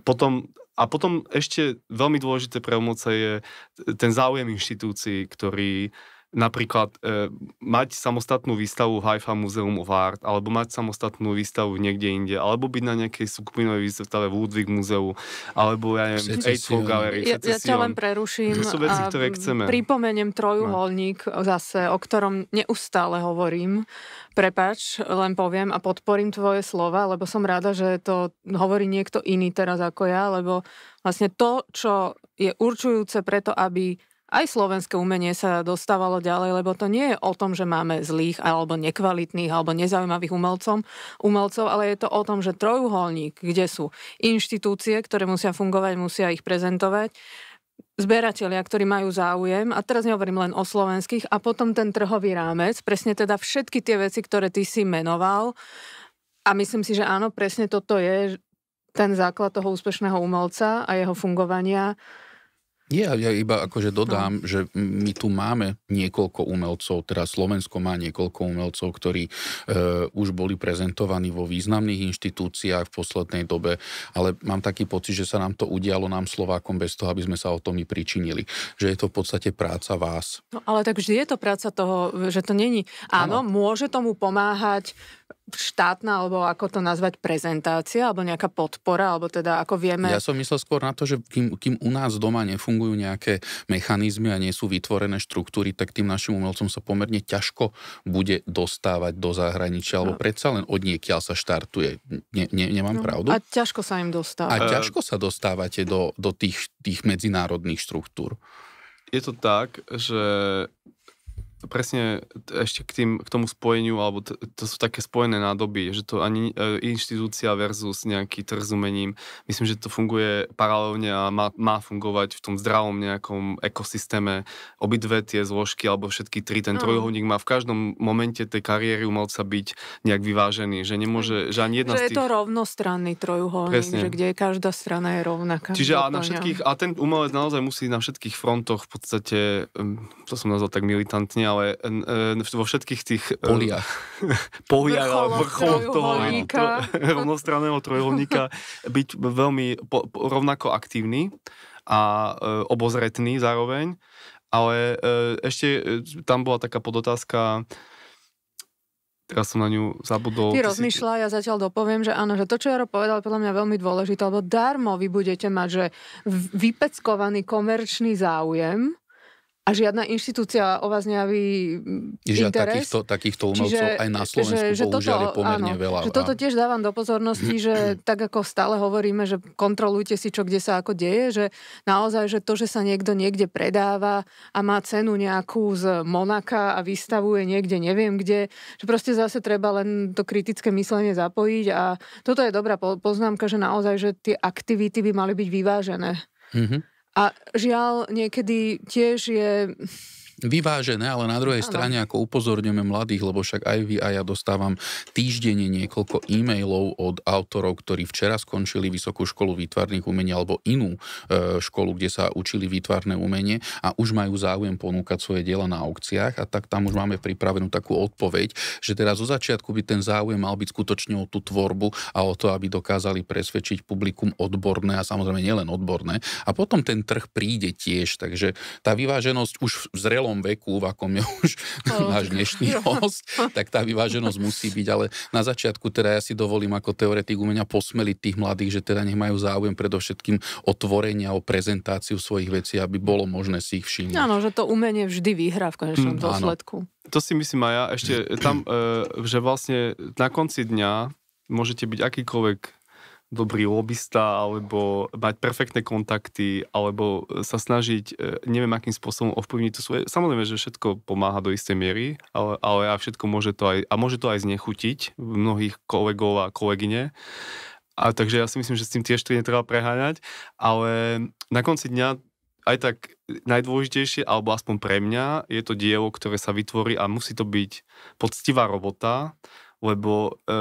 Potom a potom ešte veľmi dôležité pre je ten záujem inštitúcií, ktorý napríklad e, mať samostatnú výstavu v Haifa Museum of Art, alebo mať samostatnú výstavu niekde inde, alebo byť na nejakej skupinovej výstave v Ludwig Museu, alebo ja neviem, Eightfold Gallery. Ja, ja ťa len preruším to sú veci, a ktoré chceme. pripomeniem trojuholník no. zase, o ktorom neustále hovorím. Prepač, len poviem a podporím tvoje slova, lebo som rada, že to hovorí niekto iný teraz ako ja, lebo vlastne to, čo je určujúce preto, aby aj slovenské umenie sa dostávalo ďalej, lebo to nie je o tom, že máme zlých alebo nekvalitných alebo nezaujímavých umelcom, umelcov, ale je to o tom, že trojuholník, kde sú inštitúcie, ktoré musia fungovať, musia ich prezentovať, zberatelia, ktorí majú záujem, a teraz nehovorím len o slovenských, a potom ten trhový rámec, presne teda všetky tie veci, ktoré ty si menoval. A myslím si, že áno, presne toto je ten základ toho úspešného umelca a jeho fungovania nie, ja iba akože no. dodám, no. že my tu máme niekoľko umelcov, teda Slovensko má niekoľko umelcov, ktorí e, už boli prezentovaní vo významných inštitúciách v poslednej dobe, ale mám taký pocit, že sa nám to udialo nám Slovákom bez toho, aby sme sa o tom i pričinili. Že je to v podstate práca vás. No ale tak vždy je to práca toho, že to není. Áno, áno. môže tomu pomáhať štátna, alebo ako to nazvať, prezentácia, alebo nejaká podpora, alebo teda ako vieme... Ja som myslel skôr na to, že kým, kým u nás doma nefungujú nejaké mechanizmy a nie sú vytvorené štruktúry, tak tým našim umelcom sa pomerne ťažko bude dostávať do zahraničia, alebo no. predsa len od niekiaľ sa štartuje. Ne, ne, nemám no. pravdu? A ťažko sa im dostáva. A e, ťažko sa dostávate do, do tých, tých medzinárodných štruktúr. Je to tak, že presne ešte k, tým, k tomu spojeniu, alebo t- to sú také spojené nádoby, že to ani e, inštitúcia versus nejaký trh s umením, myslím, že to funguje paralelne a má, má fungovať v tom zdravom nejakom ekosystéme. Obidve tie zložky, alebo všetky tri, ten mm. trojuholník má v každom momente tej kariéry umelca byť nejak vyvážený, že nemôže, že ani jedna že z tých... je to rovnostranný trojuholník, presne. že kde každá strana je rovnaká. Čiže a, na všetkých, a ten umelec naozaj musí na všetkých frontoch v podstate, hm, to som nazval tak militantne, finále vo všetkých tých e, poliach, poliach vrchol toho rovnostranného trojuholníka byť veľmi po, po, rovnako aktívny a e, obozretný zároveň, ale e, ešte e, tam bola taká podotázka, teraz som na ňu zabudol. Ty, ty rozmýšľa, si... ja zatiaľ dopoviem, že áno, že to, čo Jaro povedal, je podľa mňa veľmi dôležité, lebo darmo vy budete mať, že vypeckovaný komerčný záujem, a žiadna inštitúcia o vás nejaví Ježia, mm, interes. Takýchto, takýchto umelcov Čiže, aj na Slovensku že, že toto, je pomerne áno, veľa. Že toto tiež dávam do pozornosti, že tak ako stále hovoríme, že kontrolujte si, čo kde sa ako deje, že naozaj, že to, že sa niekto niekde predáva a má cenu nejakú z Monaka a vystavuje niekde neviem kde, že proste zase treba len to kritické myslenie zapojiť a toto je dobrá poznámka, že naozaj, že tie aktivity by mali byť vyvážené. Mm-hmm. A žiaľ, niekedy tiež je vyvážené, ale na druhej ano. strane ako upozorňujeme mladých, lebo však aj vy a ja dostávam týždenne niekoľko e-mailov od autorov, ktorí včera skončili Vysokú školu výtvarných umení alebo inú e, školu, kde sa učili výtvarné umenie a už majú záujem ponúkať svoje diela na aukciách a tak tam už máme pripravenú takú odpoveď, že teraz zo začiatku by ten záujem mal byť skutočne o tú tvorbu a o to, aby dokázali presvedčiť publikum odborné a samozrejme nielen odborné a potom ten trh príde tiež, takže tá vyváženosť už v zrelom tom veku, v akom je už oh. náš dnešný host, tak tá vyváženosť musí byť, ale na začiatku teda ja si dovolím ako teoretik umenia posmeliť tých mladých, že teda nech majú záujem predovšetkým o a o prezentáciu svojich vecí, aby bolo možné si ich všimnúť. Áno, že to umenie vždy vyhrá v konečnom mm, dôsledku. To si myslím aj ja, ešte tam, eh, že vlastne na konci dňa môžete byť akýkoľvek dobrý lobista, alebo mať perfektné kontakty, alebo e, sa snažiť e, neviem akým spôsobom ovplyvniť to svoje. Samozrejme, že všetko pomáha do istej miery, ale, ale a všetko môže to aj, a môže to aj znechutiť mnohých kolegov a kolegyne. A takže ja si myslím, že s tým tiež to netreba preháňať, ale na konci dňa aj tak najdôležitejšie, alebo aspoň pre mňa, je to dielo, ktoré sa vytvorí a musí to byť poctivá robota, lebo e,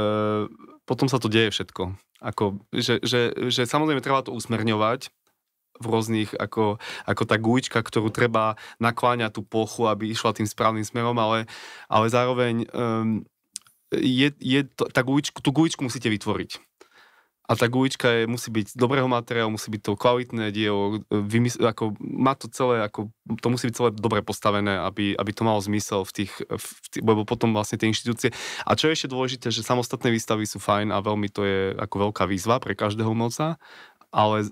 potom sa to deje všetko. Ako, že, že, že samozrejme treba to usmerňovať, v rôznych, ako, ako tá gujčka, ktorú treba nakláňať tú plochu, aby išla tým správnym smerom, ale, ale zároveň um, je, je to, tá gujčku, tú gujčku musíte vytvoriť. A tá gulička je, musí byť z dobrého materiálu, musí byť to kvalitné dielo, e, vymysl- ako, má to celé, ako, to musí byť celé dobre postavené, aby, aby to malo zmysel v tých, v tých, lebo potom vlastne tie inštitúcie. A čo je ešte dôležité, že samostatné výstavy sú fajn a veľmi to je ako veľká výzva pre každého umelca, ale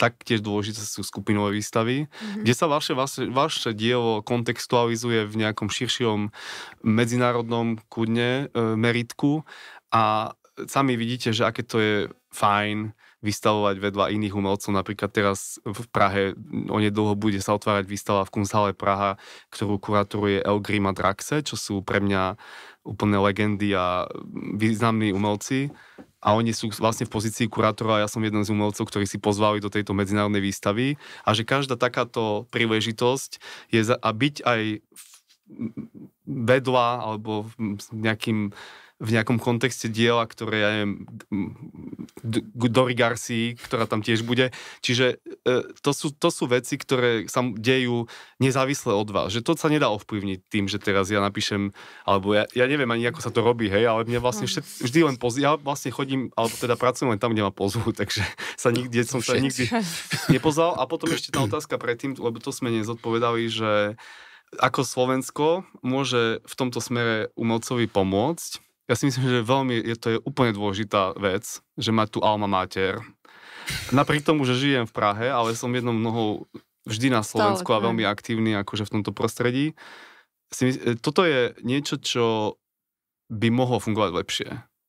taktiež dôležité sú skupinové výstavy, mm-hmm. kde sa vaše, vaše, vaše dielo kontextualizuje v nejakom širšom medzinárodnom kudne, e, meritku a sami vidíte, že aké to je fajn vystavovať vedľa iných umelcov. Napríklad teraz v Prahe onedlho bude sa otvárať výstava v Kunsthalle Praha, ktorú kuratúruje El Grima Draxe, čo sú pre mňa úplne legendy a významní umelci. A oni sú vlastne v pozícii kurátora a ja som jeden z umelcov, ktorí si pozvali do tejto medzinárodnej výstavy. A že každá takáto príležitosť je za, a byť aj vedľa alebo nejakým v nejakom kontexte diela, ktoré, ja neviem, Dory Garcia, ktorá tam tiež bude. Čiže e, to sú, to sú veci, ktoré sa dejú nezávisle od vás. Že to sa nedá ovplyvniť tým, že teraz ja napíšem, alebo ja, ja neviem ani, ako sa to robí, hej, ale mňa vlastne no. všet, vždy len pozvú. ja vlastne chodím, alebo teda pracujem len tam, kde ma pozvú, takže sa nikdy, som sa nikdy nepozval. A potom ešte tá otázka predtým, lebo to sme nezodpovedali, že ako Slovensko môže v tomto smere umelcovi pomôcť ja si myslím, že veľmi, je, to je úplne dôležitá vec, že mať tu alma mater. Napriek tomu, že žijem v Prahe, ale som jednou mnohou vždy na Slovensku a veľmi aktívny akože v tomto prostredí. Si myslím, e, toto je niečo, čo by mohlo fungovať lepšie.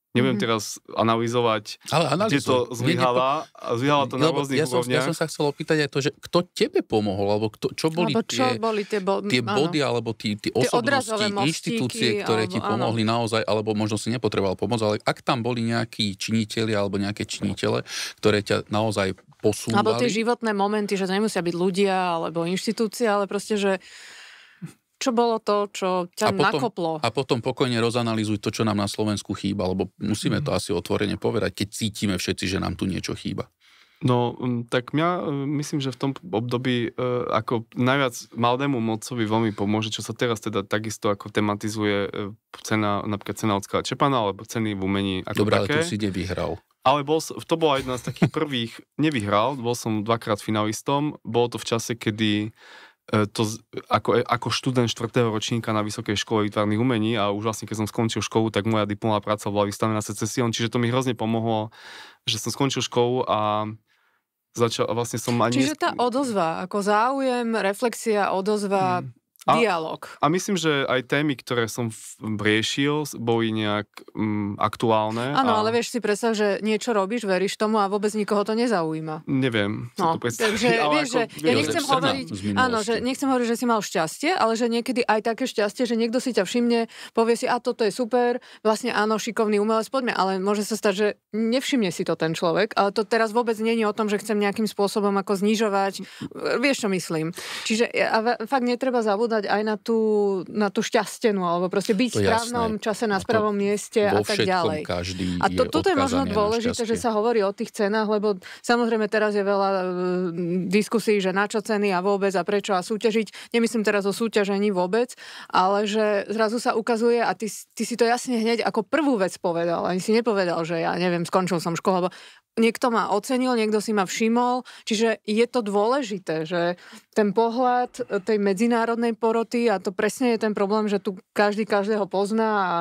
Nebudem mhm. teraz analyzovať, ale kde to zlyháva. Zlyháva to na rôznych ja som, úrovniach. Ja som sa chcel opýtať aj to, že kto tebe pomohol, alebo kto, čo boli, alebo čo tie, boli tie, bo- tie body, áno. alebo tí, tie osobnosti, tie mostíky, inštitúcie, ktoré alebo, ti pomohli áno. naozaj, alebo možno si nepotreboval pomoc, ale ak tam boli nejakí činiteľi alebo nejaké činitele, ktoré ťa naozaj posúvali. Alebo tie životné momenty, že to nemusia byť ľudia alebo inštitúcia, ale proste, že čo bolo to, čo ťa a potom, nakoplo? A potom pokojne rozanalizuj to, čo nám na Slovensku chýba, lebo musíme to mhm. asi otvorene povedať, keď cítime všetci, že nám tu niečo chýba. No, tak mňa, myslím, že v tom období e, ako najviac mladému mocovi veľmi pomôže, čo sa teraz teda takisto ako tematizuje e, cena, napríklad cena od Skala Čepana, alebo ceny v umení ako Dobre, také. ale tu si nevyhral. Ale bol, to bola jedna z takých prvých, nevyhral, bol som dvakrát finalistom, bolo to v čase, kedy E, to ako, e, ako študent 4. ročníka na Vysokej škole výtvarných umení a už vlastne keď som skončil školu, tak moja diplomová práca bola vystavená secesión, čiže to mi hrozne pomohlo, že som skončil školu a začal, vlastne som ani... Čiže tá odozva, ako záujem, reflexia, odozva, hmm. A, Dialog. A myslím, že aj témy, ktoré som riešil, boli nejak mm, aktuálne. Áno, a... ale vieš si predstav, že niečo robíš, veríš tomu a vôbec nikoho to nezaujíma. Neviem. No, to takže vieš, ako, že ja nechcem hovoriť, áno, že nechcem hovoriť, že si mal šťastie, ale že niekedy aj také šťastie, že niekto si ťa všimne, povie si, a toto je super, vlastne áno, šikovný umelec, poďme, ale môže sa stať, že nevšimne si to ten človek, ale to teraz vôbec nie je o tom, že chcem nejakým spôsobom ako znižovať, mm. vieš čo myslím. Čiže a fakt netreba zabúdať nadviazať aj na tú, na tú šťastenú, alebo proste byť v správnom jasné. čase na správnom mieste a tak ďalej. Každý a to, je toto je možno dôležité, že sa hovorí o tých cenách, lebo samozrejme teraz je veľa e, diskusí, že na čo ceny a vôbec a prečo a súťažiť. Nemyslím teraz o súťažení vôbec, ale že zrazu sa ukazuje a ty, ty si to jasne hneď ako prvú vec povedal. Ani si nepovedal, že ja neviem, skončil som školu, niekto ma ocenil, niekto si ma všimol, čiže je to dôležité, že ten pohľad e, tej medzinárodnej poroty a to presne je ten problém, že tu každý každého pozná a,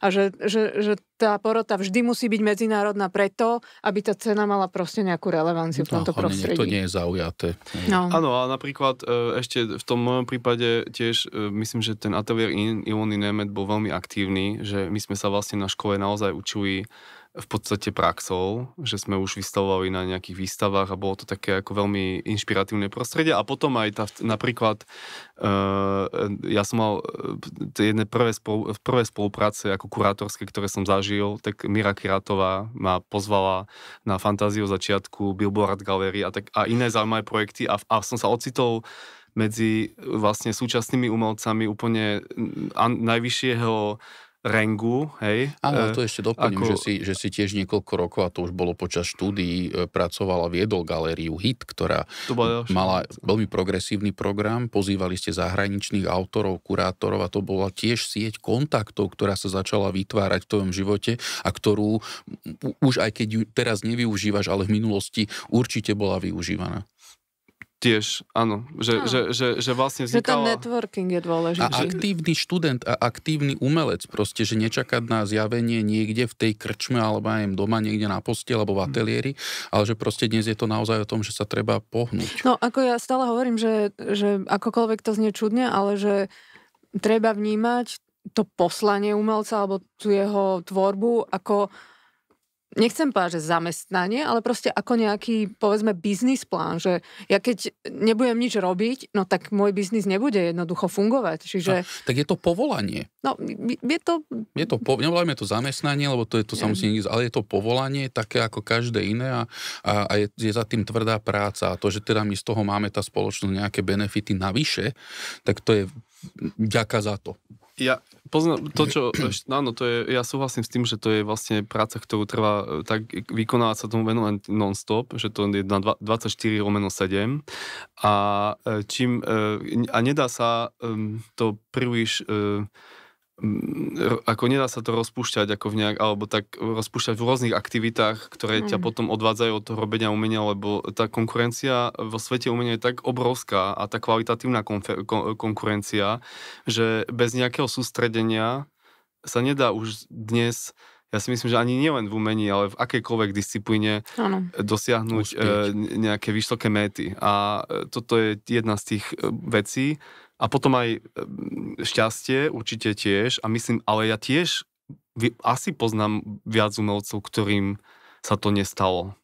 a že, že, že tá porota vždy musí byť medzinárodná preto, aby tá cena mala proste nejakú relevanciu v tomto no, prostredí. To nie je zaujaté. No. Áno, a napríklad e, ešte v tom mojom prípade tiež e, myslím, že ten ateliér Ilony Nemet bol veľmi aktívny, že my sme sa vlastne na škole naozaj učili v podstate praxou, že sme už vystavovali na nejakých výstavách a bolo to také ako veľmi inšpiratívne prostredie a potom aj tá, napríklad uh, ja som mal eh, jedné prvé, spolu, prvé spolupráce ako kurátorské, ktoré som zažil, tak Mira Kiratová ma pozvala na Fantáziu začiatku, Billboard Gallery a, tak, a iné zaujímavé projekty a, a som sa ocitol medzi eh, vlastne súčasnými umelcami úplne najvyššieho Rengu, hej. Áno, e, to ešte doplním, ako... že, si, že si tiež niekoľko rokov, a to už bolo počas štúdií, e, pracovala a viedol galériu HIT, ktorá mala veľmi progresívny program, pozývali ste zahraničných autorov, kurátorov a to bola tiež sieť kontaktov, ktorá sa začala vytvárať v tvojom živote a ktorú už aj keď ju teraz nevyužívaš, ale v minulosti určite bola využívaná. Tiež, áno. Že, no. že, že, že vlastne vznikala... Že ten networking je dôležitý. A aktívny študent a aktívny umelec proste, že nečakať na zjavenie niekde v tej krčme alebo aj doma niekde na poste alebo v mhm. ateliéri, ale že proste dnes je to naozaj o tom, že sa treba pohnúť. No ako ja stále hovorím, že, že akokoľvek to znie čudne, ale že treba vnímať to poslanie umelca alebo tú jeho tvorbu ako nechcem povedať, že zamestnanie, ale proste ako nejaký, povedzme, biznis plán, že ja keď nebudem nič robiť, no tak môj biznis nebude jednoducho fungovať. Čiže... No, tak je to povolanie. No, je to... Je to po... Nevolajme to zamestnanie, lebo to je to samozrejme, ale je to povolanie také ako každé iné a, a, a je, je za tým tvrdá práca a to, že teda my z toho máme tá spoločnosť nejaké benefity navyše, tak to je ďaká za to. Ja poznám to, čo, no áno, to je, ja súhlasím s tým, že to je vlastne práca, ktorú treba e, tak vykonávať sa tomu venovať non-stop, že to je na 24 romeno 7 a e, čím, e, a nedá sa to príliš Mm, ako nedá sa to rozpúšťať ako v nejak, alebo tak rozpúšťať v rôznych aktivitách, ktoré mm. ťa potom odvádzajú od toho robenia umenia, lebo tá konkurencia vo svete umenia je tak obrovská a tá kvalitatívna konfer- kon- konkurencia, že bez nejakého sústredenia sa nedá už dnes ja si myslím, že ani nielen v umení, ale v akejkoľvek disciplíne ano. dosiahnuť e, nejaké vysoké méty. A e, toto je jedna z tých e, vecí, a potom aj mm, šťastie určite tiež. A myslím, ale ja tiež asi poznám viac umelcov, ktorým sa to nestalo.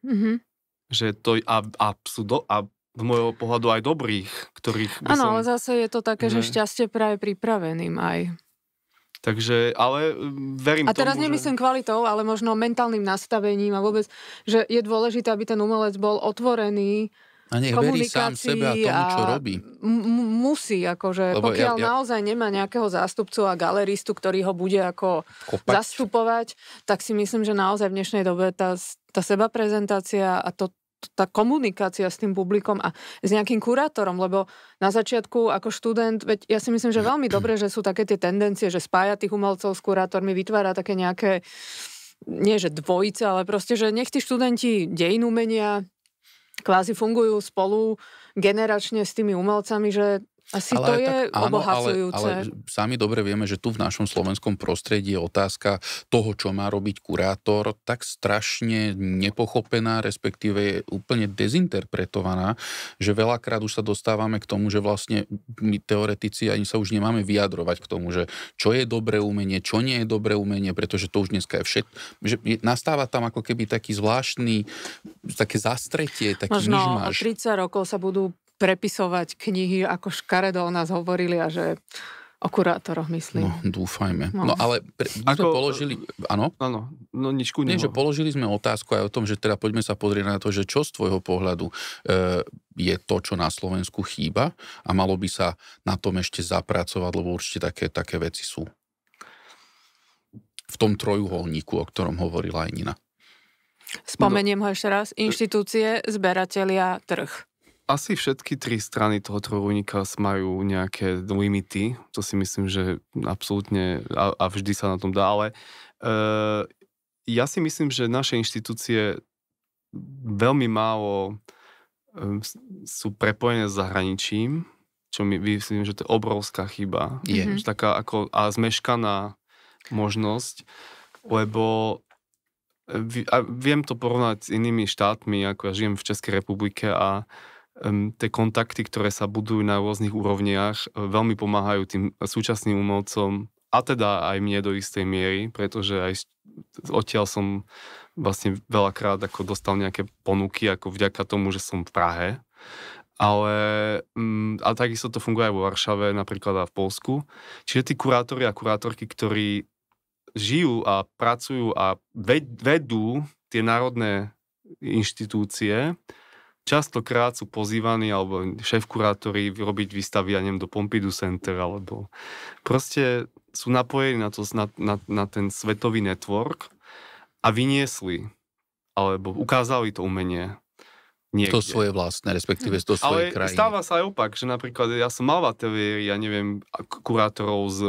Mm-hmm. Že to, a, a, sú do, a z môjho pohľadu aj dobrých, ktorých Áno, som... ale zase je to také, ne. že šťastie práve pripraveným aj. Takže, ale mm, verím A teraz tomu, nemyslím že... kvalitou, ale možno mentálnym nastavením a vôbec, že je dôležité, aby ten umelec bol otvorený a nech verí sám sebe a tomu, čo robí. M- musí, akože, Lebo pokiaľ ja, ja... naozaj nemá nejakého zástupcu a galeristu, ktorý ho bude ako Kopať. zastupovať, tak si myslím, že naozaj v dnešnej dobe tá, tá seba prezentácia a to, tá komunikácia s tým publikom a s nejakým kurátorom, lebo na začiatku ako študent, veď ja si myslím, že veľmi dobre, že sú také tie tendencie, že spája tých umelcov s kurátormi, vytvára také nejaké, nie že dvojice, ale proste, že nech tí študenti dejin umenia kvázi fungujú spolu generačne s tými umelcami, že asi ale to je tak, áno, Ale, ale sami dobre vieme, že tu v našom slovenskom prostredí je otázka toho, čo má robiť kurátor, tak strašne nepochopená, respektíve je úplne dezinterpretovaná, že veľakrát už sa dostávame k tomu, že vlastne my teoretici ani sa už nemáme vyjadrovať k tomu, že čo je dobré umenie, čo nie je dobré umenie, pretože to už dneska je všetko. Že nastáva tam ako keby taký zvláštny, také zastretie, taký Možno o 30 rokov sa budú prepisovať knihy, ako škaredo o nás hovorili a že o kurátoroch myslí. No, dúfajme. No, no ale pre, ako, sme položili, áno? Áno, no ničku Nie, že položili sme otázku aj o tom, že teda poďme sa pozrieť na to, že čo z tvojho pohľadu e, je to, čo na Slovensku chýba a malo by sa na tom ešte zapracovať, lebo určite také, také veci sú. V tom trojuholníku, o ktorom hovorila aj Nina. Spomeniem ho ešte raz. Inštitúcie, zberatelia, trh asi všetky tri strany toho trojúnika majú nejaké limity. To si myslím, že absolútne a, a vždy sa na tom dá, ale e, ja si myslím, že naše inštitúcie veľmi málo e, sú prepojené s zahraničím, čo my myslím, že to je obrovská chyba. Je. Mm-hmm. taká ako, a zmeškaná možnosť, lebo e, a viem to porovnať s inými štátmi, ako ja žijem v Českej republike a tie kontakty, ktoré sa budujú na rôznych úrovniach, e, veľmi pomáhajú tým súčasným umelcom a teda aj mne do istej miery, pretože aj odtiaľ som vlastne veľakrát ako dostal nejaké ponuky ako vďaka tomu, že som v Prahe. Ale mm, a takisto to funguje aj vo Varšave, napríklad a v Polsku. Čiže tí kurátori a kurátorky, ktorí žijú a pracujú a vedú tie národné inštitúcie, častokrát sú pozývaní alebo šéf-kurátori robiť výstavy, ja neviem, do Pompidou Center alebo proste sú napojení na, to, na, na, na ten svetový network a vyniesli alebo ukázali to umenie niekde. To svoje vlastné, respektíve mhm. to svoje Ale stáva sa aj opak, že napríklad ja som mal v ateliéri, ja neviem, kurátorov z,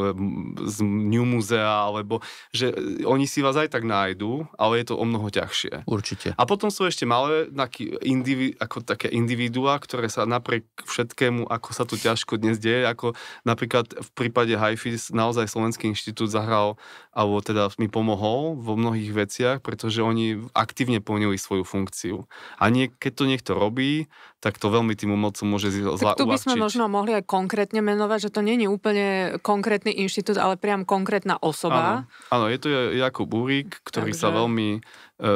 z New Musea, alebo že e, oni si vás aj tak nájdú, ale je to o mnoho ťažšie. Určite. A potom sú ešte malé naký, indivi, ako také individuá, ktoré sa napriek všetkému, ako sa to ťažko dnes deje, ako napríklad v prípade HiFis naozaj Slovenský inštitút zahral, alebo teda mi pomohol vo mnohých veciach, pretože oni aktívne plnili svoju funkciu. A nie, keď to niekto robí, tak to veľmi tým umelcom môže zla- tu by sme uľahčiť. možno mohli aj konkrétne menovať, že to nie je úplne konkrétny inštitút, ale priam konkrétna osoba. Áno, je to Jakub Urík, ktorý Takže... sa veľmi e,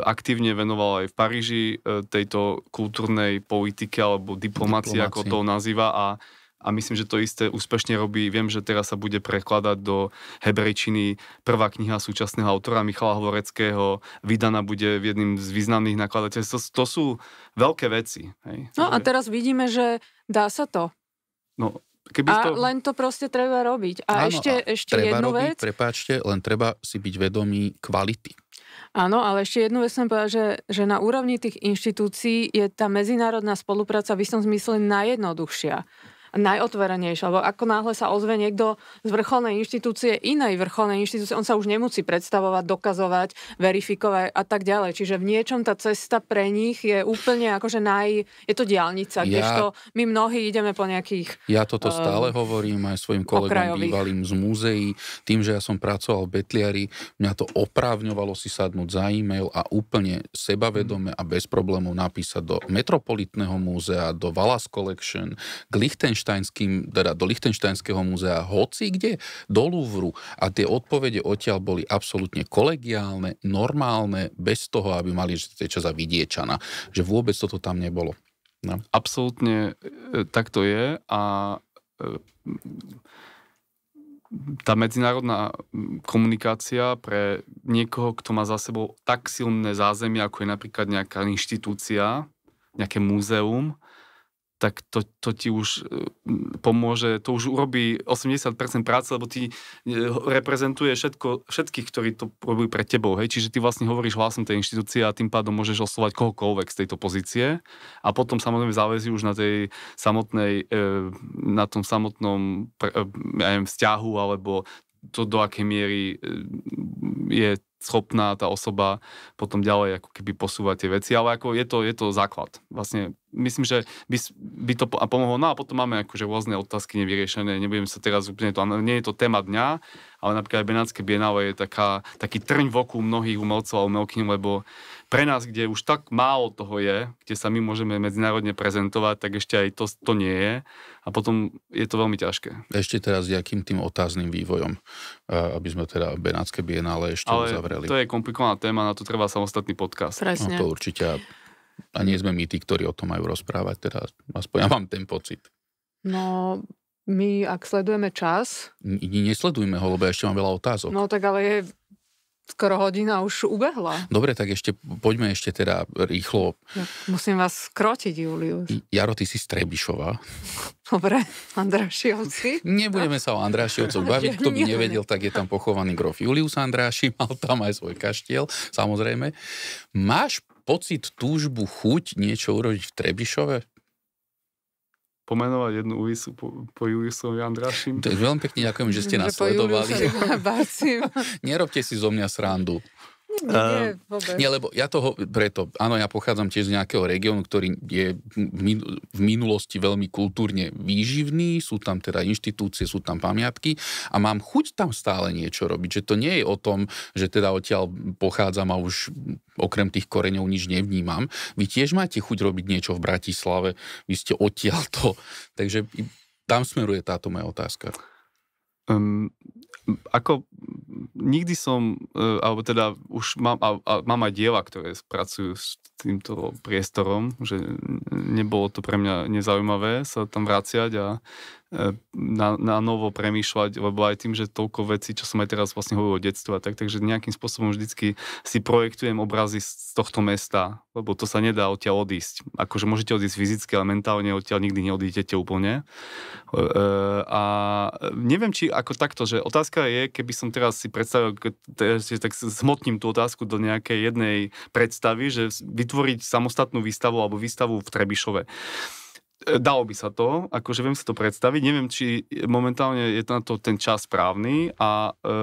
aktívne venoval aj v Paríži e, tejto kultúrnej politike alebo diplomácii, ako to nazýva a a myslím, že to isté úspešne robí. Viem, že teraz sa bude prekladať do hebrejčiny prvá kniha súčasného autora Michala Hvoreckého, vydaná bude v jedným z významných nakladateľstv. To, to sú veľké veci. Hej? No a teraz vidíme, že dá sa to. No, Keby a to... len to proste treba robiť. A Áno, ešte, a ešte treba jednu robiť, vec. Prepáčte, len treba si byť vedomý kvality. Áno, ale ešte jednu vec som povedať, že, že na úrovni tých inštitúcií je tá medzinárodná spolupráca v istom zmysle najjednoduchšia najotvorenejšie, lebo ako náhle sa ozve niekto z vrcholnej inštitúcie inej vrcholnej inštitúcie, on sa už nemusí predstavovať, dokazovať, verifikovať a tak ďalej. Čiže v niečom tá cesta pre nich je úplne akože naj... Je to diálnica, ja, kdežto my mnohí ideme po nejakých... Ja toto um, stále hovorím aj svojim kolegom okrajových. bývalým z múzeí. Tým, že ja som pracoval v Betliari, mňa to oprávňovalo si sadnúť za e-mail a úplne sebavedome a bez problémov napísať do Metropolitného múzea, do Valas Collection, k Lichtensteinským, teda do Lichtensteinského múzea, hoci kde, do Louvru. A tie odpovede odtiaľ boli absolútne kolegiálne, normálne, bez toho, aby mali že čas za vidiečana. Že vôbec toto tam nebolo. No. Absolútne e, tak to je a e, tá medzinárodná komunikácia pre niekoho, kto má za sebou tak silné zázemie, ako je napríklad nejaká inštitúcia, nejaké múzeum, tak to, to ti už e, pomôže, to už urobí 80% práce, lebo ty e, reprezentuje všetko, všetkých, ktorí to robili pre tebou, hej, čiže ty vlastne hovoríš hlasom tej inštitúcie a tým pádom môžeš oslovať kohokoľvek z tejto pozície a potom samozrejme záväzí už na tej samotnej, e, na tom samotnom ja neviem, vzťahu alebo to do akej miery je schopná tá osoba potom ďalej ako keby posúvať tie veci, ale ako je to, je to základ. Vlastne myslím, že by, by to pomohlo. No a potom máme akože rôzne otázky nevyriešené, nebudem sa teraz úplne to, nie je to téma dňa, ale napríklad aj Benátske bienále je taká, taký trň v oku mnohých umelcov a umelkyň, lebo pre nás, kde už tak málo toho je, kde sa my môžeme medzinárodne prezentovať, tak ešte aj to, to nie je a potom je to veľmi ťažké. Ešte teraz jakým tým otázným vývojom, aby sme teda Benátske bienále ešte ale uzavreli. to je komplikovaná téma, na to treba samostatný podcast. Presne. No, to určite a nie sme my tí, ktorí o tom majú rozprávať. Teda aspoň ja mám ten pocit. No, my, ak sledujeme čas... N- nesledujme ho, lebo ja ešte mám veľa otázok. No, tak ale je skoro hodina už ubehla. Dobre, tak ešte poďme ešte teda rýchlo. Ja musím vás skrotiť, Julius. Jaro, ty si Strebišová. Dobre, Andrášiovci. Nebudeme sa o Andrášiovcov baviť, kto by nevedel, tak je tam pochovaný grof Julius Andráši, mal tam aj svoj kaštiel, samozrejme. Máš pocit, túžbu, chuť niečo urobiť v Trebišove? pomenovať jednu Uisu po, po Juliusovi Andrášim. To je veľmi pekne ďakujem, že ste nás sledovali. Nerobte si zo mňa srandu. Nie, vôbec. Nie, lebo ja toho preto, áno, ja pochádzam tiež z nejakého regiónu, ktorý je v minulosti veľmi kultúrne výživný, sú tam teda inštitúcie, sú tam pamiatky a mám chuť tam stále niečo robiť, že to nie je o tom, že teda odtiaľ pochádzam a už okrem tých koreňov nič nevnímam. Vy tiež máte chuť robiť niečo v Bratislave, vy ste odtiaľ to, takže tam smeruje táto moja otázka. Um, ako nikdy som, e, alebo teda už mám, a, a mám aj diela, ktoré pracujú s týmto priestorom, že nebolo to pre mňa nezaujímavé sa tam vraciať a E, na, na novo premýšľať, lebo aj tým, že toľko vecí, čo som aj teraz vlastne hovoril o detstve, tak, takže nejakým spôsobom vždycky si projektujem obrazy z tohto mesta, lebo to sa nedá odtiaľ odísť. Akože môžete odísť fyzicky, ale mentálne odtiaľ nikdy neodídete úplne. E, a neviem, či ako takto, že otázka je, keby som teraz si predstavil, že tak zmotním tú otázku do nejakej jednej predstavy, že vytvoriť samostatnú výstavu alebo výstavu v Trebišove E, dalo by sa to, akože viem si to predstaviť. Neviem, či momentálne je na to ten čas správny a e,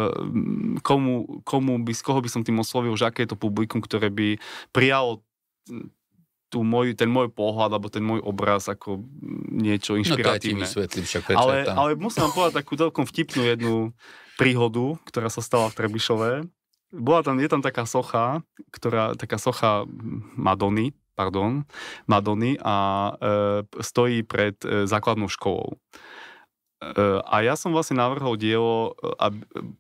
komu, komu by, z koho by som tým oslovil, že aké je to publikum, ktoré by prijalo tú môj, ten môj pohľad alebo ten môj obraz ako niečo inšpiratívne. No to ja ti však ale, ale musím vám povedať takú celkom vtipnú jednu príhodu, ktorá sa stala v Trebišove. Bola tam, je tam taká socha, ktorá, taká socha Madony, pardon, Madony a e, stojí pred e, základnou školou. A ja som vlastne navrhol dielo e, a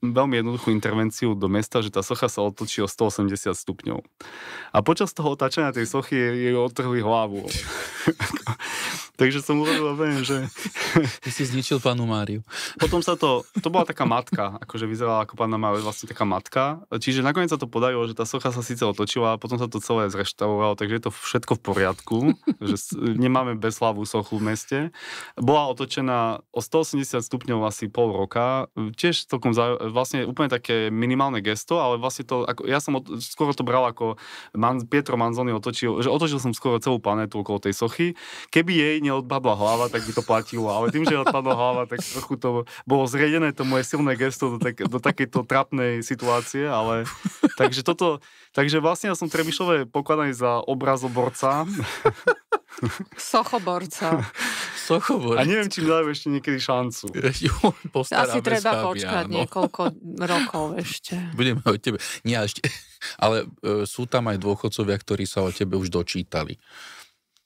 veľmi jednoduchú intervenciu do mesta, že tá socha sa otočí o 180 stupňov. A počas toho otáčania tej sochy jej otrhli hlavu. Takže som urobil že... Ty si zničil panu Máriu. Potom sa to... To bola taká matka, akože vyzerala ako pána Mária, vlastne taká matka. Čiže nakoniec sa to podarilo, že tá socha sa síce otočila, a potom sa to celé zreštaurovalo, takže je to všetko v poriadku, že nemáme hlavu sochu v meste. Bola otočená o 180 180 stupňov asi pol roka. Tiež celkom za, vlastne úplne také minimálne gesto, ale vlastne to, ako, ja som od, skoro to bral ako Man, Pietro Manzoni otočil, že otočil som skoro celú planetu okolo tej sochy. Keby jej neodpadla hlava, tak by to platilo, ale tým, že odpadla hlava, tak trochu to bolo zriedené to moje silné gesto do, tak, do takejto trapnej situácie, ale takže toto, takže vlastne ja som Trebišové pokladaný za obrazoborca. Sochoborca. Sochoborca. A neviem, či mi dajú ešte niekedy šancu. Asi treba sa, počkať no. niekoľko rokov ešte. Budeme o tebe. Nie, ešte. Ale e, sú tam aj dôchodcovia, ktorí sa o tebe už dočítali.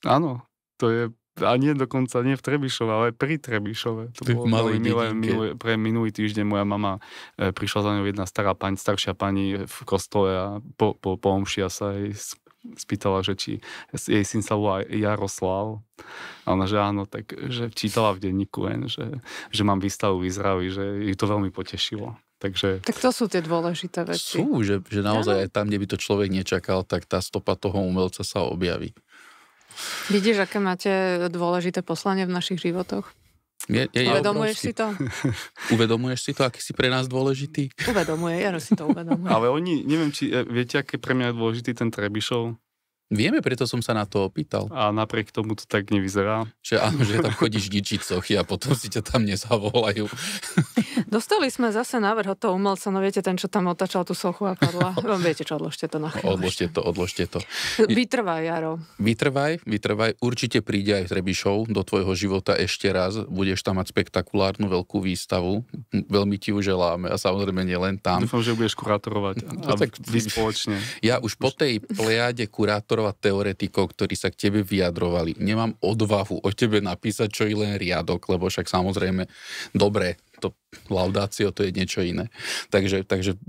Áno, to je a nie dokonca, nie v Trebišove, ale pri Trebišove. To bolo malé, milé, milé, pre minulý týždeň moja mama e, prišla za ňou jedna stará pani, staršia pani v kostole a po, po, po omši a sa jej spýtala, že či jej syn sa volá Jaroslav. A ona, že áno, tak že čítala v denníku len, že, že mám výstavu v Izraeli, že ju to veľmi potešilo. Takže... Tak to sú tie dôležité veci. Sú, že, že naozaj aj tam, kde by to človek nečakal, tak tá stopa toho umelca sa objaví. Vidíš, aké máte dôležité poslanie v našich životoch? Je, je, je Uvedomuješ obrovský. si to? Uvedomuješ si to, aký si pre nás dôležitý? Uvedomuje, ja si to uvedomujem. Ale oni, neviem, či e, viete, aké pre mňa je dôležitý ten Trebišov? Vieme, preto som sa na to opýtal. A napriek tomu to tak nevyzerá. Že áno, že tam chodíš ničiť sochy a potom si ťa tam nezavolajú. Dostali sme zase návrh od toho umelca, no viete, ten, čo tam otačal tú sochu a padla. No, viete čo, odložte to na chvíľu. Odložte to, odložte to. Vytrvaj, Jaro. Vytrvaj, vytrvaj. Určite príde aj Trebišov do tvojho života ešte raz. Budeš tam mať spektakulárnu veľkú výstavu. Veľmi ti ju želáme a samozrejme nielen tam. Dúfam, že budeš kurátorovať. no, tak... spoločne. Ja už po tej plejade kurátor autorov a teoretikov, ktorí sa k tebe vyjadrovali. Nemám odvahu o tebe napísať čo i len riadok, lebo však samozrejme, dobre, to laudácio, to je niečo iné. Takže, takže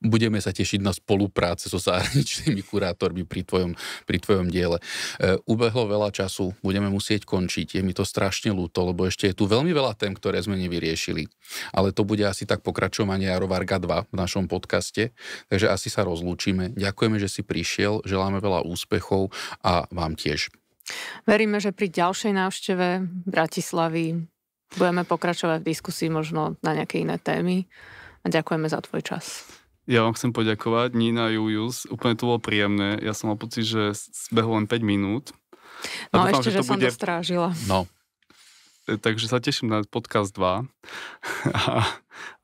budeme sa tešiť na spolupráce so zahraničnými kurátormi pri tvojom, pri tvojom diele. E, ubehlo veľa času, budeme musieť končiť. Je mi to strašne ľúto, lebo ešte je tu veľmi veľa tém, ktoré sme nevyriešili. Ale to bude asi tak pokračovanie Jarovarga 2 v našom podcaste. Takže asi sa rozlúčime. Ďakujeme, že si prišiel, želáme veľa úspechov a vám tiež. Veríme, že pri ďalšej návšteve Bratislavy Budeme pokračovať v diskusii možno na nejaké iné témy a ďakujeme za tvoj čas. Ja vám chcem poďakovať, Nina Julius, úplne to bolo príjemné. Ja som mal pocit, že zbehol len 5 minút. A no dúfam, ešte, že, že som bude... strážila. No. E, takže sa teším na podcast 2 a,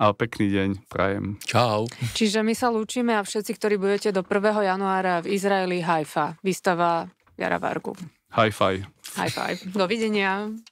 a pekný deň prajem. Čau. Čiže my sa lúčime a všetci, ktorí budete do 1. januára v Izraeli, Haifa, výstava Jara Vargu. High five. High five. Dovidenia.